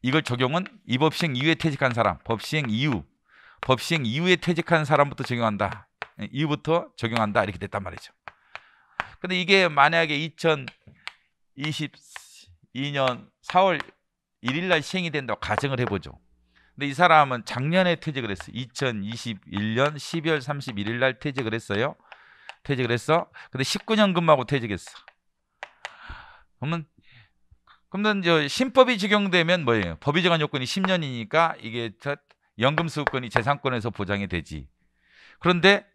이걸 적용은 이법 시행 이후에 퇴직한 사람, 법 시행 이후, 법 시행 이후에 퇴직한 사람부터 적용한다. 이후부터 적용한다 이렇게 됐단 말이죠. 근데 이게 만약에 2022년 4월 1일 날 시행이 된다고 가정을 해보죠. 근데 이 사람은 작년에 퇴직을 했어요. 2021년 12월 31일 날 퇴직을 했어요. 퇴직을 했어. 근데 19년 근무하고 퇴직했어. 그러면 그러면 저 신법이 적용되면 뭐예요? 법이 정한 요건이 10년이니까 이게 연금 수급권이 재산권에서 보장이 되지. 그런데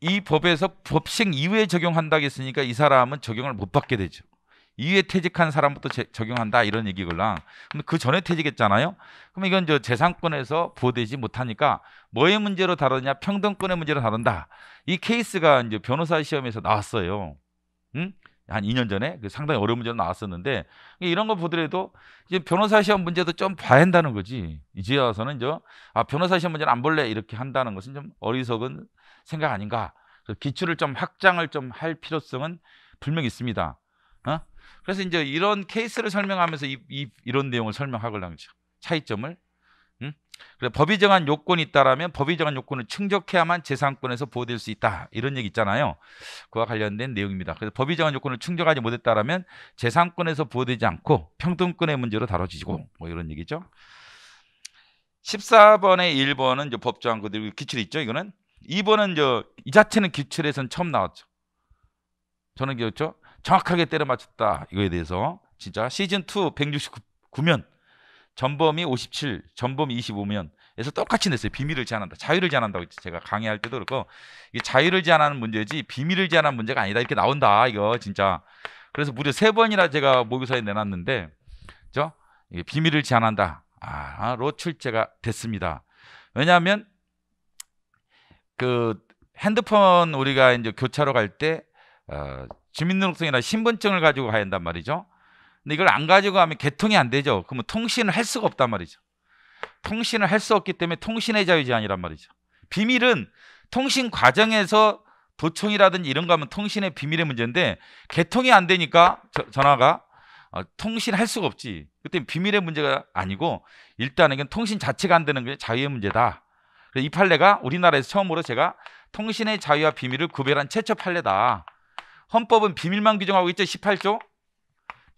이 법에서 법식 이후에 적용한다 했으니까 이 사람은 적용을 못 받게 되죠. 이후에 퇴직한 사람부터 제, 적용한다 이런 얘기걸랑 근데 그 전에 퇴직했잖아요. 그럼 이건 저 재산권에서 보호되지 못하니까 뭐의 문제로 다루냐 평등권의 문제로 다룬다. 이 케이스가 이제 변호사 시험에서 나왔어요. 응? 한 2년 전에 그 상당히 어려운 문제로 나왔었는데 이런 거 보더라도 이제 변호사 시험 문제도 좀 봐야 한다는 거지. 이제 와서는 이제 아 변호사 시험 문제는 안 볼래 이렇게 한다는 것은 좀 어리석은 생각 아닌가. 그 기출을 좀 확장을 좀 할 필요성은 분명히 있습니다. 어? 그래서 이제 이런 케이스를 설명하면서 이, 이, 이런 내용을 설명하고려 하죠. 차이점을. 응? 음? 그래 법이 정한 요건이 있다라면 법이 정한 요건을 충족해야만 재산권에서 보호될 수 있다 이런 얘기 있잖아요. 그와 관련된 내용입니다. 그래서 법이 정한 요건을 충족하지 못했다라면 재산권에서 보호되지 않고 평등권의 문제로 다뤄지고 뭐 이런 얘기죠. 14번의 1번은 이제 법정한그들이 기출이 있죠. 이거는 2번은 이제 이 자체는 기출에선 처음 나왔죠. 저는 기억죠 그렇죠. 정확하게 때려 맞췄다. 이거에 대해서 진짜 시즌 2 169면 전범이 57, 전범이 25면에서 똑같이 냈어요. 비밀을 제한한다. 자유를 제한한다고 제가 강의할 때도 그렇고 이게 자유를 제한하는 문제지 비밀을 제한하는 문제가 아니다. 이렇게 나온다. 이거 진짜. 그래서 무려 세 번이나 제가 모교사에 내놨는데 저 비밀을 제한한다. 아로 출제가 됐습니다. 왜냐하면 그 핸드폰 우리가 이제 교차로 갈때 어, 주민등록증이나 신분증을 가지고 가야 한단 말이죠. 근데 이걸 안 가지고 가면 개통이 안 되죠. 그러면 통신을 할 수가 없단 말이죠. 통신을 할 수 없기 때문에 통신의 자유 제한이란 말이죠. 비밀은 통신 과정에서 도청이라든지 이런 거 하면 통신의 비밀의 문제인데 개통이 안 되니까 저, 전화가 어, 통신할 수가 없지. 그때 비밀의 문제가 아니고 일단은 이건 통신 자체가 안 되는 게 자유의 문제다. 그래서 이 판례가 우리나라에서 처음으로 제가 통신의 자유와 비밀을 구별한 최초 판례다. 헌법은 비밀만 규정하고 있죠. 18조.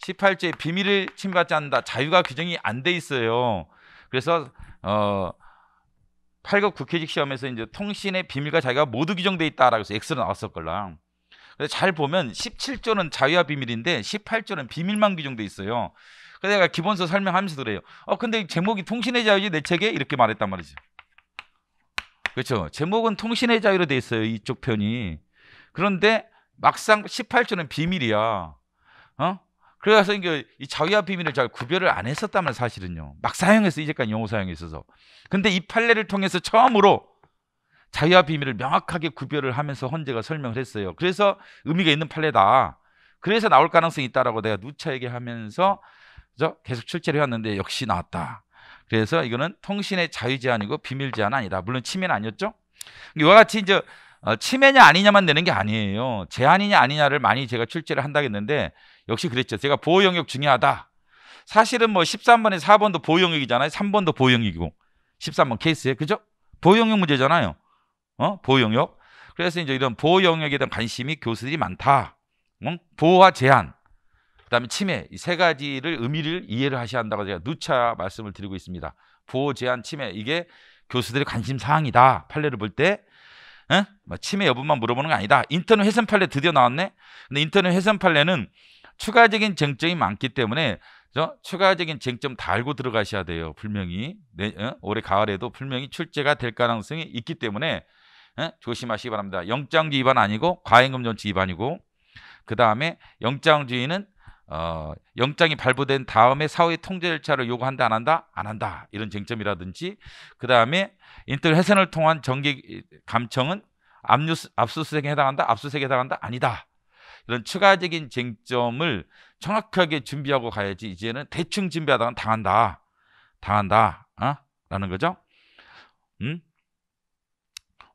18조에 비밀을 침해받지 않는다. 자유가 규정이 안 돼 있어요. 그래서 어 8급 국회직 시험에서 이제 통신의 비밀과 자유가 모두 규정돼 있다라고 해서 X로 나왔을걸랑 근데 잘 보면 17조는 자유와 비밀인데 18조는 비밀만 규정돼 있어요. 그래서 내가 기본서 설명하면서 그래요. 어 근데 제목이 통신의 자유지 내 책에 이렇게 말했단 말이죠. 그렇죠. 제목은 통신의 자유로 돼 있어요. 이쪽 편이. 그런데 막상 18조는 비밀이야. 어? 그래서 이게 이 자유와 비밀을 잘 구별을 안 했었다면 사실은요. 막 사용해서 이제까지 용어 사용에 있어서. 근데 이 판례를 통해서 처음으로 자유와 비밀을 명확하게 구별을 하면서 헌재가 설명을 했어요. 그래서 의미가 있는 판례다. 그래서 나올 가능성이 있다라고 내가 누차 얘기하면서 계속 출제를 해왔는데 역시 나왔다. 그래서 이거는 통신의 자유 제한이고 비밀 제한은 아니다. 물론 침해는 아니었죠. 이와 같이 이제 어, 치매냐 아니냐만 되는게 아니에요. 제한이냐 아니냐를 많이 제가 출제를 한다했는데 역시 그랬죠. 제가 보호 영역 중요하다. 사실은 뭐 13번에 4번도 보호 영역이잖아요. 3번도 보호 영역이고 13번 케이스에 그죠? 보호 영역 문제잖아요. 어? 보호 영역. 그래서 이제 이런 보호 영역에 대한 관심이 교수들이 많다. 응? 보호와 제한. 그다음에 치매 이세 가지를 의미를 이해를 하셔야 한다고 제가 누차 말씀을 드리고 있습니다. 보호, 제한, 치매 이게 교수들의 관심 사항이다. 판례를 볼때 에? 뭐 치매 여부만 물어보는 게 아니다. 인터넷 회선 판례 드디어 나왔네. 근데 인터넷 회선 판례는 추가적인 쟁점이 많기 때문에 저 추가적인 쟁점 다 알고 들어가셔야 돼요. 분명히 네, 어? 올해 가을에도 분명히 출제가 될 가능성이 있기 때문에 에? 조심하시기 바랍니다. 영장주 위반 아니고 과잉금전치 위반이고 그 다음에 영장주의는 어, 영장이 발부된 다음에 사후의 통제 절차를 요구한다 안 한다 안 한다 이런 쟁점이라든지 그 다음에 인터넷 회선을 통한 정기 감청은 압류수, 압수수색에 해당한다 압수수색에 해당한다 아니다 이런 추가적인 쟁점을 정확하게 준비하고 가야지 이제는 대충 준비하다가 당한다 당한다 어? 라는 거죠 음?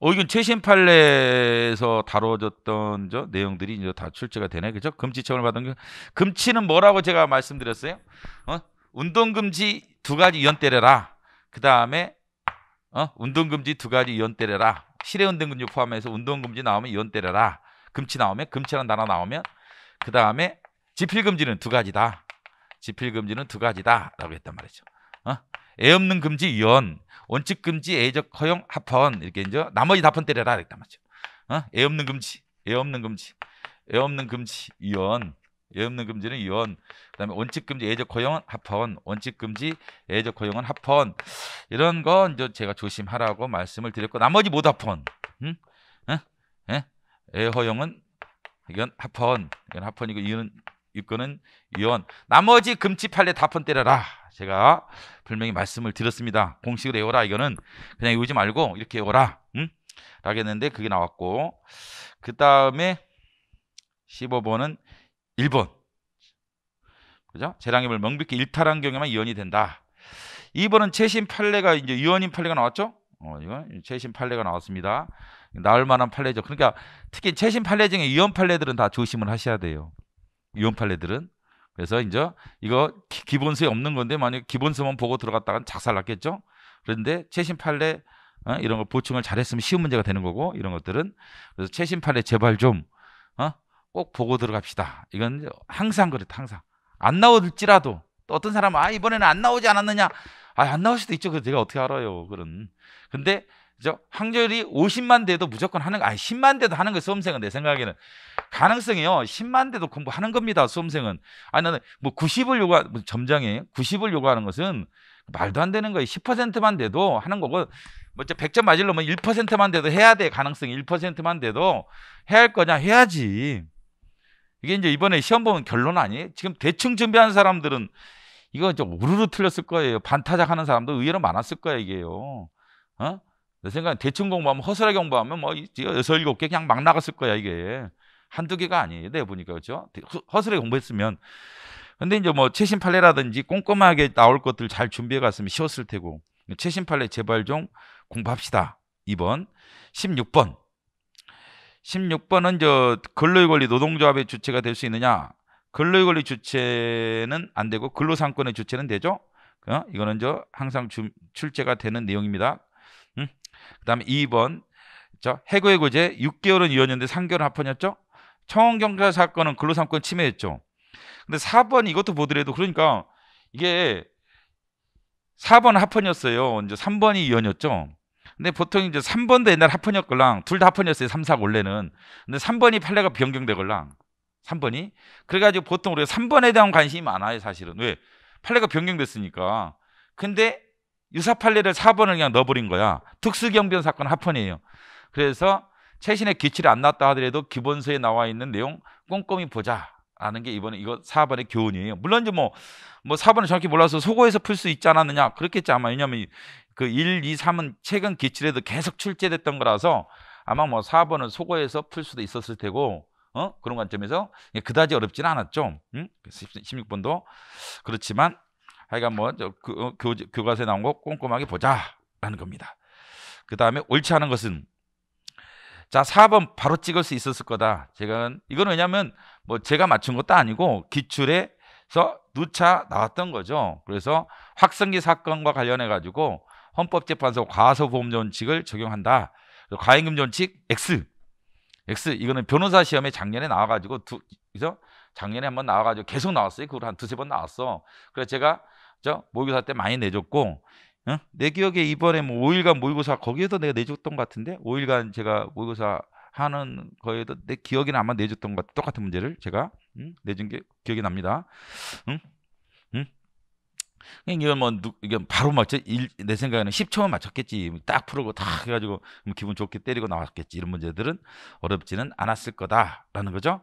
어 이건 최신 판례에서 다뤄졌던 저 내용들이 이제 다 출제가 되네 그죠? 금지분을 받은 게 금치는 뭐라고 제가 말씀드렸어요? 어 운동 금지 두 가지 연 때려라. 그 다음에 어 운동 금지 두 가지 연 때려라. 실외 운동 금지 포함해서 운동 금지 나오면 연 때려라. 금치 나오면 금치라는 단어 나오면 그 다음에 지필 금지는 두 가지다. 지필 금지는 두 가지다라고 했단 말이죠. 애 없는 금지 위원, 원칙 금지 애적 허용 합헌 이렇게 이제 나머지 다헌 때려라 이랬단 말이죠. 어? 애 없는 금지, 애 없는 금지, 애 없는 금지 위원, 애 없는 금지는 위원. 그다음에 원칙 금지 애적 허용은 합헌, 원칙 금지 애적 허용은 합헌 이런 건 이제 제가 조심하라고 말씀을 드렸고 나머지 못 합헌, 응? 응? 예? 애 허용은 이건 합헌, 이건 합헌이고 이건 이거는 위원. 나머지 금치 판례 다폰 때려라. 제가 분명히 말씀을 드렸습니다. 공식을 외워라. 이거는 그냥 외우지 말고 이렇게 외워라. 응? 라겠는데 그게 나왔고 그 다음에 15번은 1번 그죠? 재량이물 명백히 일탈한 경우에만 이언이 된다. 2번은 최신 판례가 이제 이언인 판례가 나왔죠? 어, 이건 최신 판례가 나왔습니다. 나올 만한 판례죠. 그러니까 특히 최신 판례 중에 이언 판례들은 다 조심을 하셔야 돼요. 이혼 판례들은 그래서 이제 이거 기본서에 없는 건데 만약 기본서만 보고 들어갔다간 작살 났겠죠. 그런데 최신 판례 어? 이런 거 보충을 잘했으면 쉬운 문제가 되는 거고 이런 것들은 그래서 최신 판례 제발 좀꼭 어? 보고 들어갑시다. 이건 항상 그렇다 항상 안 나올지라도 또 어떤 사람은 아 이번에는 안 나오지 않았느냐 아 안 나올 수도 있죠. 그 제가 어떻게 알아요 그런 근데 저 항절이 50만 대도 무조건 하는 거 아니 10만 대도 하는 거 수험생은 내 생각에는 가능성이요. 10만 대도 공부하는 겁니다. 수험생은. 아니 나는 뭐 90을 요구 뭐 점장이 90을 요구하는 것은 말도 안 되는 거예요. 10%만 돼도 하는 거고 뭐 100점 맞으려면 1%만 뭐 돼도 해야 돼. 가능성이 1%만 돼도 해야 할 거냐? 해야지. 이게 이제 이번에 시험 보면 결론 아니에요. 지금 대충 준비한 사람들은 이거 좀 우르르 틀렸을 거예요. 반타작 하는 사람도 의외로 많았을 거예요, 이게요. 어? 내 생각엔 대충 공부하면 허술하게 공부하면 뭐 여섯 일곱 개 그냥 막 나갔을 거야, 이게. 한두 개가 아니에요. 내가 네, 보니까 그렇죠. 허술에 공부했으면. 근데 이제 뭐 최신 판례라든지 꼼꼼하게 나올 것들 잘 준비해 갔으면 쉬웠을 테고. 최신 판례 재발종 공부합시다. 2번. 16번. 16번은 저 근로의 권리 노동조합의 주체가 될 수 있느냐? 근로의 권리 주체는 안 되고 근로상권의 주체는 되죠. 어? 이거는 저 항상 주, 출제가 되는 내용입니다. 음? 그다음에 2번 저해고의고제 6개월은 유연인데 3개월 합헌이었죠. 청원경찰 사건은 근로삼권 침해였죠. 근데 4번 이것도 보더라도 그러니까 이게 4번 합헌이었어요. 이제 3번이 이연이었죠. 근데 보통 이제 3번도 옛날 합헌이었걸랑 둘 다 합헌이었어요. 3, 4 원래는. 근데 3번이 판례가 변경되걸랑 3번이 그래가지고 보통 우리가 3번에 대한 관심이 많아요. 사실은 왜 판례가 변경됐으니까. 근데 유사 판례를 4번을 그냥 넣어버린 거야. 특수경비원 사건 합헌이에요. 그래서 최신의 기치를 안 났다 하더라도 기본서에 나와 있는 내용 꼼꼼히 보자. 라는 게 이번에 이거 4번의 교훈이에요. 물론 이제 뭐, 뭐 4번을 정확히 몰라서 소고에서 풀 수 있지 않았느냐. 그렇겠지 아마. 왜냐면 하그 1, 2, 3은 최근 기출에도 계속 출제됐던 거라서 아마 뭐 4번은 소고에서 풀 수도 있었을 테고, 어? 그런 관점에서 그다지 어렵지는 않았죠. 응? 음? 16번도. 그렇지만 하여간 뭐 저, 교, 어, 교, 교과서에 나온 거 꼼꼼하게 보자라는 겁니다. 그 다음에 옳지 않은 것은 자, 4번 바로 찍을 수 있었을 거다. 제가 이건 왜냐면 뭐 제가 맞춘 것도 아니고 기출에서 누차 나왔던 거죠. 그래서 확성기 사건과 관련해 가지고 헌법재판소 과소보험 원칙을 적용한다. 과잉금 원칙 X. X 이거는 변호사 시험에 작년에 나와 가지고 두그서 작년에 한번 나와 가지고 계속 나왔어요. 그걸 한 두세 번 나왔어. 그래서 제가 저 모의고사 때 많이 내줬고 어? 내 기억에 이번에 뭐 5일간 모의고사 거기에도 내가 내줬던 것 같은데 5일간 제가 모의고사 하는 거에도 내 기억에는 아마 내줬던 것 같, 똑같은 문제를 제가 응? 내준 게 기억이 납니다. 응? 그러니까 이건 뭐 누, 이게 바로 맞죠내 생각에는 10초만 맞췄겠지 딱 풀고 다 해가지고 기분 좋게 때리고 나왔겠지 이런 문제들은 어렵지는 않았을 거다라는 거죠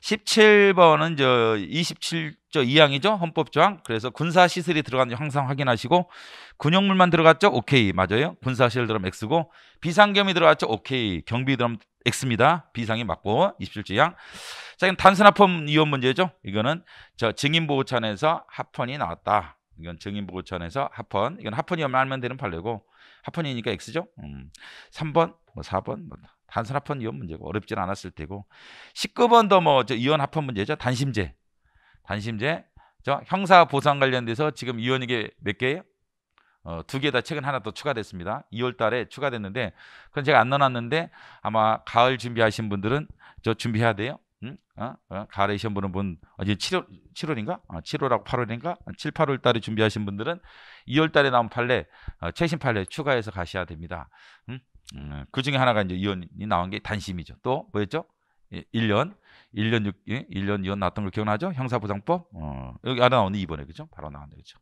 17번은 저 27조 2항이죠 헌법조항 그래서 군사시설이 들어간 항상 확인하시고 군용물만 들어갔죠 오케이 맞아요 군사시설 들어가면 X고 비상겸이 들어갔죠 오케이 경비 들어가면 X입니다 비상이 맞고 27조 2항 자, 그럼 단순합헌 이혼 문제죠. 이거는 저 증인보호 차에서 합헌이 나왔다. 이건 증인보호 차에서 합헌. 이건 합헌이면 알면 되는 판례고 합헌이니까 X죠. 음. 3번, 뭐 4번, 뭐 단순 합헌 이혼 문제고 어렵진 않았을 테고 19번 도뭐 저 이혼 합헌 문제죠. 단심제. 단심제. 저 형사 보상 관련돼서 지금 이혼이게 몇 개예요? 어, 두개다 최근 하나 더 추가됐습니다. 2월 달에 추가됐는데 그건 제가 안 넣어놨는데 아마 가을 준비하신 분들은 저 준비해야 돼요. 어? 어? 가을에 시 보는 분 어, 이제 7월 7월인가? 어, 7월하고 8월인가? 7, 8월 달에 준비하신 분들은 2월 달에 나온 판례 어, 최신 판례 추가해서 가셔야 됩니다. 음? 음, 그 중에 하나가 이제 이혼이 나온 게 단심이죠. 또 뭐였죠? 1년 1년 6 1년 이혼 났던 걸 기억나죠? 형사보상법 어, 여기 하나 나오는 이번에 그죠? 바로 나왔는데 그죠?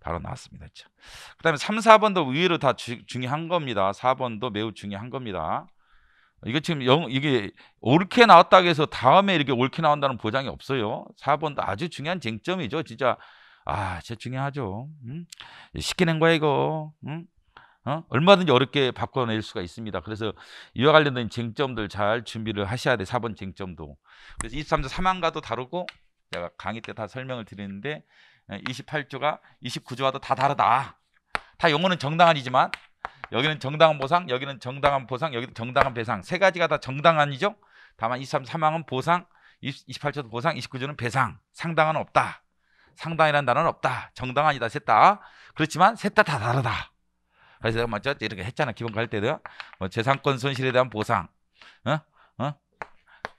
바로 나왔습니다. 그죠? 그다음에 3, 4번도 의외로 다 주, 중요한 겁니다. 4번도 매우 중요한 겁니다. 이거 지금 영, 이게 옳게 나왔다고 해서 다음에 이렇게 옳게 나온다는 보장이 없어요. 4번도 아주 중요한 쟁점이죠. 진짜 아, 진짜 중요하죠. 응? 쉽게 낸 거야 이거. 응? 음? 어? 얼마든지 어렵게 바꿔낼 수가 있습니다. 그래서 이와 관련된 쟁점들 잘 준비를 하셔야 돼. 4번 쟁점도. 그래서 23조 3항과도 다루고 제가 강의 때 다 설명을 드리는데 28조가 29조와도 다 다르다. 다 용어는 정당한이지만 여기는 정당한 보상, 여기는 정당한 보상, 여기는 정당한 배상. 세 가지가 다 정당한이죠. 다만 23사망은 보상, 28조도 보상, 29조는 배상. 상당한 없다. 상당이라는 단어는 없다. 정당한이다, 셋 다. 그렇지만 셋다 다 다르다. 그래서 내가 먼저 이렇게 했잖아. 기본 갈 때도. 뭐 재산권 손실에 대한 보상. 어? 어?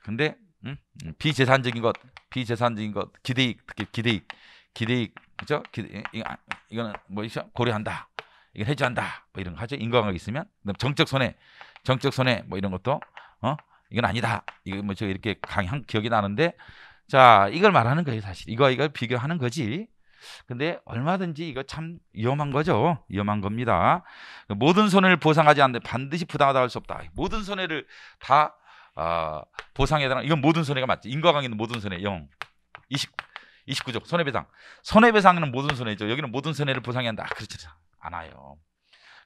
근데 음? 비재산적인 것, 비재산적인 것, 기대익, 특히 기대익, 기대익, 그죠? 기대, 아, 이거는 뭐 고려한다. 이걸 해줘야 한다. 뭐 이런 거 하죠. 인과관계 있으면. 그다음 정적 손해, 정적 손해 뭐 이런 것도 어 이건 아니다. 이거 뭐 제가 이렇게 강한 기억이 나는데 자 이걸 말하는 거예요 사실. 이거 이걸 비교하는 거지. 근데 얼마든지 이거 참 위험한 거죠. 위험한 겁니다. 모든 손해를 보상하지 않는데 반드시 부당하다 할 수 없다. 모든 손해를 다 어, 보상에 대한 이건 모든 손해가 맞지. 인과관계는 모든 손해 0. 20, 29조 손해배상. 손해배상은 모든 손해죠. 여기는 모든 손해를 보상한다. 해야 그렇죠. 않아요.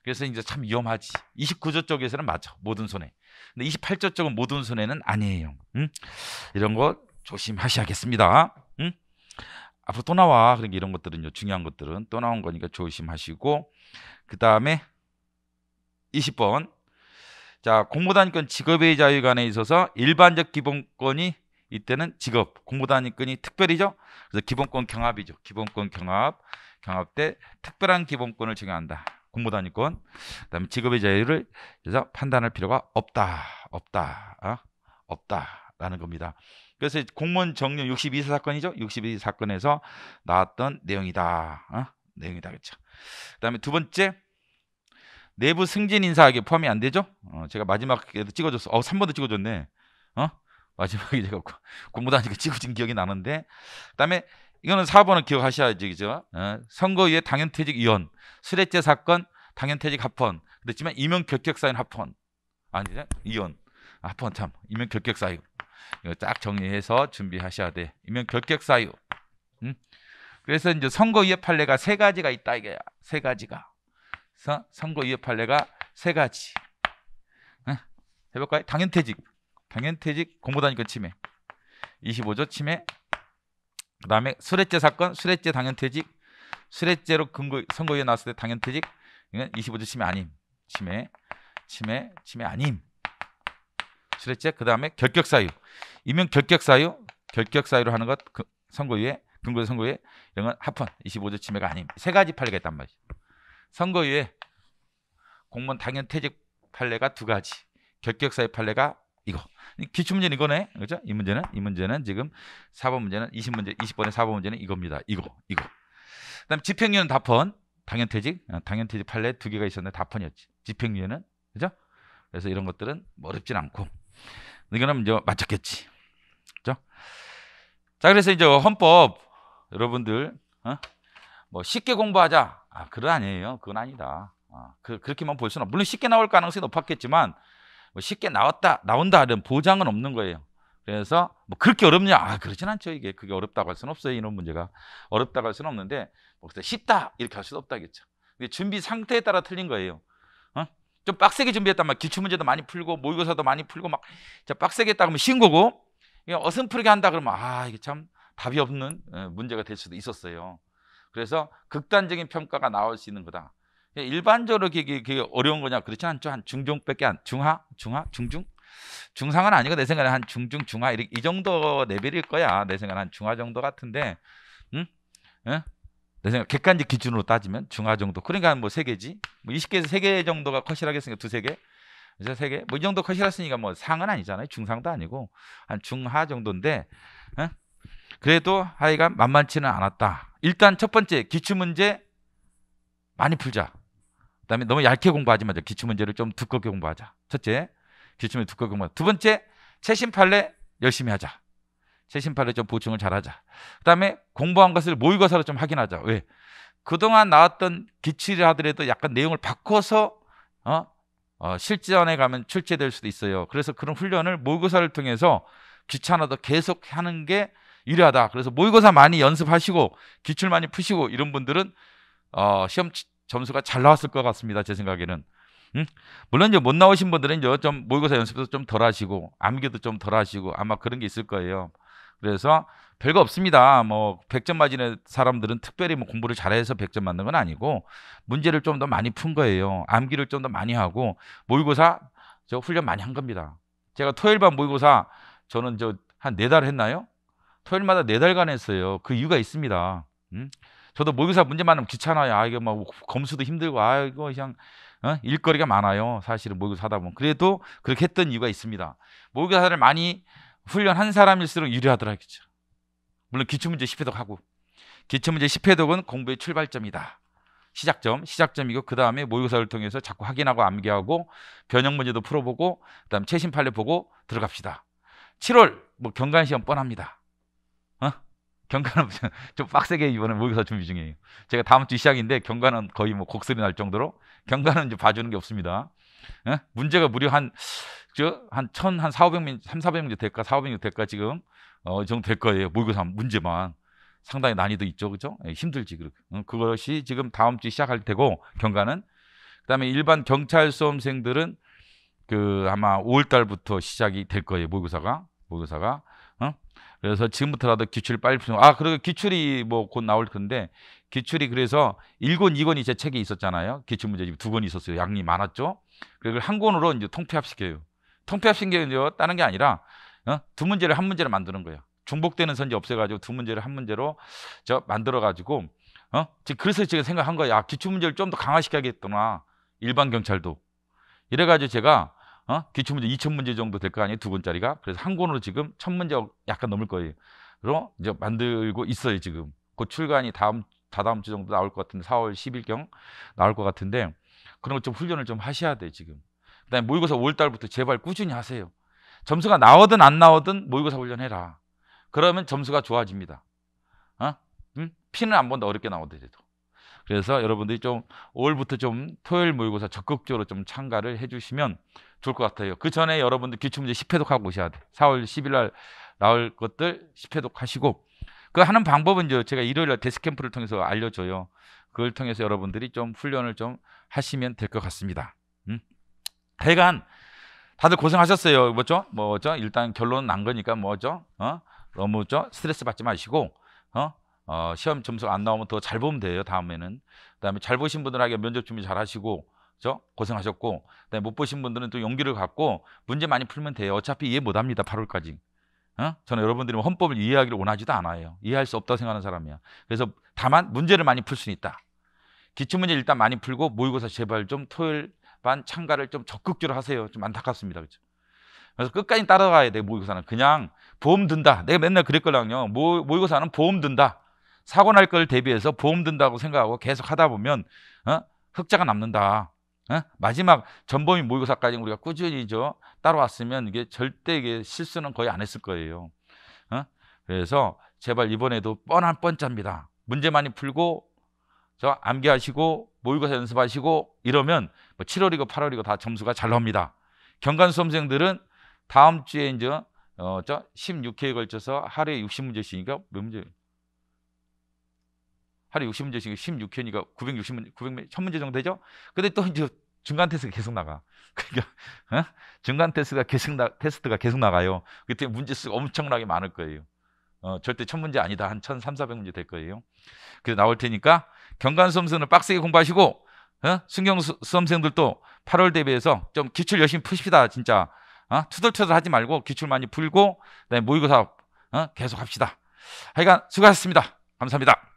그래서 이제 참 위험하지. 29조 쪽에서는 맞죠. 모든 손해. 근데 28조 쪽은 모든 손해는 아니에요. 응? 이런 거 조심하셔야겠습니다. 응? 앞으로 또 나와. 그러니까 이런 것들은요. 중요한 것들은 또 나온 거니까 조심하시고 그다음에 20번. 자, 공모단위권 직업의 자유 간에 있어서 일반적 기본권이 이때는 직업, 공모단위권이 특별이죠. 그래서 기본권 경합이죠. 기본권 경합. 경합 때 특별한 기본권을 적용한다. 공무단위권, 그 다음에 직업의 자유를 그래서 판단할 필요가 없다, 없다, 어? 없다라는 겁니다. 그래서 공무원 정년 62세 사건이죠. 62세 사건에서 나왔던 내용이다. 어? 내용이다. 그렇죠. 그다음에 두 번째 내부 승진 인사에게 포함이 안 되죠. 어, 제가 마지막에도 찍어줬어. 어, 3번도 찍어줬네. 어? 마지막에 제가 공무단위가 찍어준 기억이 나는데 그다음에 이거는 4번을 기억하셔야지 그죠? 어? 선거 이 위에 당연퇴직 이혼, 수레죄 사건, 당연퇴직 합헌. 그랬지만 이명 결격 사인 합헌. 아니죠? 이혼. 아, 합헌 참. 이명 결격 사유. 이거 쫙 정리해서 준비하셔야 돼. 이명 결격 사유. 응? 음? 그래서 이제 선거 이에 판례가 세 가지가 있다 이거야세 가지가. 서 선거 이에 판례가 세 가지. 응? 해볼까요? 당연퇴직. 당연퇴직 공보단위권 침해. 25조 침해. 그다음에 수레죄 사건, 수레죄 당연퇴직, 수레죄로 근거 선거위에 나왔을 때 당연퇴직 이건 25조 침해 아님, 침해, 침해, 침해 아님. 수레죄 그다음에 결격사유, 이명 결격사유, 결격사유로 하는 것그 선거위에 근거 선거위에 이런 건 합헌 25조 침해가 아님. 세 가지 판례가 있단 말이죠. 선거위에 공무원 당연퇴직 판례가 두 가지, 결격사유 판례가 이거. 기출 문제는 이거네. 그죠이 문제는 이 문제는 지금 4번 문제는 20문제 20번의 4번 문제는 이겁니다. 이거. 이거. 그다음 집행유예는 다펀, 당연퇴직, 어, 당연퇴직 판례 두 개가 있었는데 다펀이었지. 집행유예는 그죠? 그래서 이런 것들은 뭐 어렵진 않고 이거는 이제 맞췄겠지. 그죠? 자, 그래서 이제 헌법 여러분들 어? 뭐 쉽게 공부하자. 아, 그건 아니에요. 그건 아니다. 아, 그, 그렇게만 볼 수는 없. 물론 쉽게 나올 가능성이 높았겠지만 뭐 쉽게 나왔다 나온다는 보장은 없는 거예요. 그래서 뭐 그렇게 어렵냐? 아 그렇진 않죠 이게 그게 어렵다고 할 수는 없어요 이런 문제가 어렵다고 할 수는 없는데 뭐 쉽다 이렇게 할 수도 없다겠죠. 근데 준비 상태에 따라 틀린 거예요. 어? 좀 빡세게 준비했다말 기출 문제도 많이 풀고 모의고사도 많이 풀고 막 빡세게 했다 그러면 쉬운 거고 어슴프게 한다 그러면 아 이게 참 답이 없는 어, 문제가 될 수도 있었어요. 그래서 극단적인 평가가 나올 수 있는 거다. 일반적으로 그게, 그게 어려운 거냐? 그렇지 않죠. 한 중종밖에 안 중하, 중하, 중중, 중상은 아니고 내 생각에 한 중중, 중하 이렇게 이 정도 레벨일 거야. 내 생각에 한 중하 정도 같은데, 응? 응? 내 생각 객관적 기준으로 따지면 중하 정도. 그러니까 뭐 세 개지. 뭐 20개에서 세 개 정도가 컷이라겠으니까 두세 개. 이제 세 개. 뭐 이 정도 컷이라으니까 뭐 상은 아니잖아요. 중상도 아니고 한 중하 정도인데, 응? 그래도 하여간 만만치는 않았다. 일단 첫 번째 기출 문제 많이 풀자. 그다음에 너무 얇게 공부하지 말자. 기출 문제를 좀 두껍게 공부하자. 첫째, 기출 문제 두껍게 공부하자. 두 번째, 최신 판례 열심히 하자. 최신 판례 좀 보충을 잘하자. 그다음에 공부한 것을 모의고사로 좀 확인하자. 왜? 그동안 나왔던 기출을 하더라도 약간 내용을 바꿔서 어? 어, 실전에 가면 출제될 수도 있어요. 그래서 그런 훈련을 모의고사를 통해서 귀찮아도 계속 하는 게 유리하다. 그래서 모의고사 많이 연습하시고 기출 많이 푸시고 이런 분들은 어, 시험 점수가 잘 나왔을 것 같습니다. 제 생각에는. 음? 물론 이제 못 나오신 분들은 이제 좀 모의고사 연습도 좀 덜 하시고 암기도 좀 덜 하시고 아마 그런 게 있을 거예요. 그래서 별거 없습니다. 뭐 100점 맞은 사람들은 특별히 뭐 공부를 잘해서 100점 맞는 건 아니고 문제를 좀 더 많이 푼 거예요. 암기를 좀 더 많이 하고 모의고사 저 훈련 많이 한 겁니다. 제가 토요일 밤 모의고사 저는 저한4달 했나요? 토요일마다 4 달간 했어요. 그 이유가 있습니다. 음? 저도 모의고사 문제만 하면 귀찮아요. 아 이거 막 뭐 검수도 힘들고 아 이거 그냥 어? 일거리가 많아요. 사실은 모의고사 하다 보면 그래도 그렇게 했던 이유가 있습니다. 모의고사를 많이 훈련한 사람일수록 유리하더라겠죠. 물론 기출문제 10회독 하고 기출문제 10회독은 공부의 출발점이다. 시작점, 시작점이고 그 다음에 모의고사를 통해서 자꾸 확인하고 암기하고 변형 문제도 풀어보고 그다음 최신 판례 보고 들어갑시다. 7월 뭐 경관 시험 뻔합니다. 경과는 좀 빡세게 이번에 모의고사 준비 중이에요. 제가 다음 주 시작인데 경과는 거의 뭐곡소이날 정도로 경과는 이제 봐주는 게 없습니다. 에? 예? 문제가 무려 한 저 한 천, 한 사오백 명, 삼사백 명 될까, 사오백 명 될까 지금 어, 정도 될 거예요. 모의고사 문제만 상당히 난이도 있죠, 그죠? 예, 힘들지 그렇게. 음, 그것이 지금 다음 주 시작할 테고 경과는 그다음에 일반 경찰 수험생들은 그 아마 오월 달부터 시작이 될 거예요. 모의고사가 모의고사가 어? 그래서 지금부터라도 기출을 빨리 풀는아 그리고 기출이 뭐 곧 나올 건데 기출이 그래서 1권, 2권이 제 책에 있었잖아요. 기출 문제집 두 권이 있었어요. 양이 많았죠. 그걸 한 권으로 이제 통폐합시켜요. 통폐합시켜요. 다른 게 아니라 어? 두 문제를 한 문제로 만드는 거예요. 중복되는 선지 없애가지고 두 문제를 한 문제로 저 만들어가지고 어? 지금 그래서 제가 생각한 거야. 아, 기출 문제를 좀 더 강화시켜야겠구나. 일반 경찰도. 이래가지고 제가 어? 기출문제 2,000문제 정도 될 거 아니에요? 두 권짜리가. 그래서 한 권으로 지금 1,000문제 약간 넘을 거예요. 그래고 이제 만들고 있어요, 지금. 곧 출간이 다음, 다다음 주 정도 나올 것 같은데, 4월 10일경 나올 것 같은데, 그런 거 좀 훈련을 좀 하셔야 돼요, 지금. 그 다음에 모의고사 5월달부터 제발 꾸준히 하세요. 점수가 나오든 안 나오든 모의고사 훈련해라. 그러면 점수가 좋아집니다. 어? 음? 피는 안 본다, 어렵게 나오더라도. 그래서 여러분들이 좀 5월부터 좀 토요일 모의고사 적극적으로 좀 참가를 해주시면 좋을 것 같아요. 그 전에 여러분들 기출문제 10회독 하고 오셔야 돼. 4월 10일 날 나올 것들 10회독 하시고 그 하는 방법은 이제 제가 일요일 날 데스캠프를 통해서 알려줘요. 그걸 통해서 여러분들이 좀 훈련을 좀 하시면 될 것 같습니다. 음? 대간 다들 고생하셨어요. 뭐죠? 뭐죠? 일단 결론은 난 거니까 뭐죠? 어? 너무죠? 스트레스 받지 마시고 어? 어, 시험 점수 안 나오면 더 잘 보면 돼요. 다음에는. 그다음에 잘 보신 분들에게 면접 준비 잘 하시고 그죠? 고생하셨고 그다음에 못 보신 분들은 또 용기를 갖고 문제 많이 풀면 돼요. 어차피 이해 못합니다. 8월까지. 어? 저는 여러분들이 뭐 헌법을 이해하기를 원하지도 않아요. 이해할 수 없다고 생각하는 사람이야. 그래서 다만 문제를 많이 풀 수는 있다. 기출문제 일단 많이 풀고 모의고사 제발 좀 토요일 반 참가를 좀 적극적으로 하세요. 좀 안타깝습니다. 그죠? 그래서 끝까지 따라가야 돼 모의고사는 그냥 보험 든다 내가 맨날 그랬거랑요 모의고사는 보험 든다 사고 날 걸 대비해서 보험 든다고 생각하고 계속 하다 보면 어? 흑자가 남는다 어? 마지막 전범위 모의고사까지 우리가 꾸준히 저 따라왔으면 이게 절대 이게 실수는 거의 안 했을 거예요. 어? 그래서 제발 이번에도 뻔한 뻔짜입니다. 문제 많이 풀고 저 암기하시고 모의고사 연습하시고 이러면 뭐 7월이고 8월이고 다 점수가 잘 나옵니다. 경관 수험생들은 다음 주에 이제 어저 16회에 걸쳐서 하루에 60문제씩이니까 몇 문제 하루 60문제씩 16회니까 9 6 0문 900, 1000문제 정도 되죠? 근데 또 이제 중간 테스트가 계속 나가. 그러니까 어? 중간 테스트가 계속 나, 테스트가 계속 나가요. 그때 문제 수가 엄청나게 많을 거예요. 어, 절대 천문제 아니다. 한 1000, 3 4 0 0 문제 될 거예요. 그래서 나올 테니까 경관수험생은 빡세게 공부하시고, 어? 순경 수험생들도 수 8월 대비해서 좀 기출 열심히 푸십시다. 진짜. 어? 투덜투덜 하지 말고 기출 많이 풀고, 그다음에 모의고사 어? 계속 합시다. 하여간 수고하셨습니다. 감사합니다.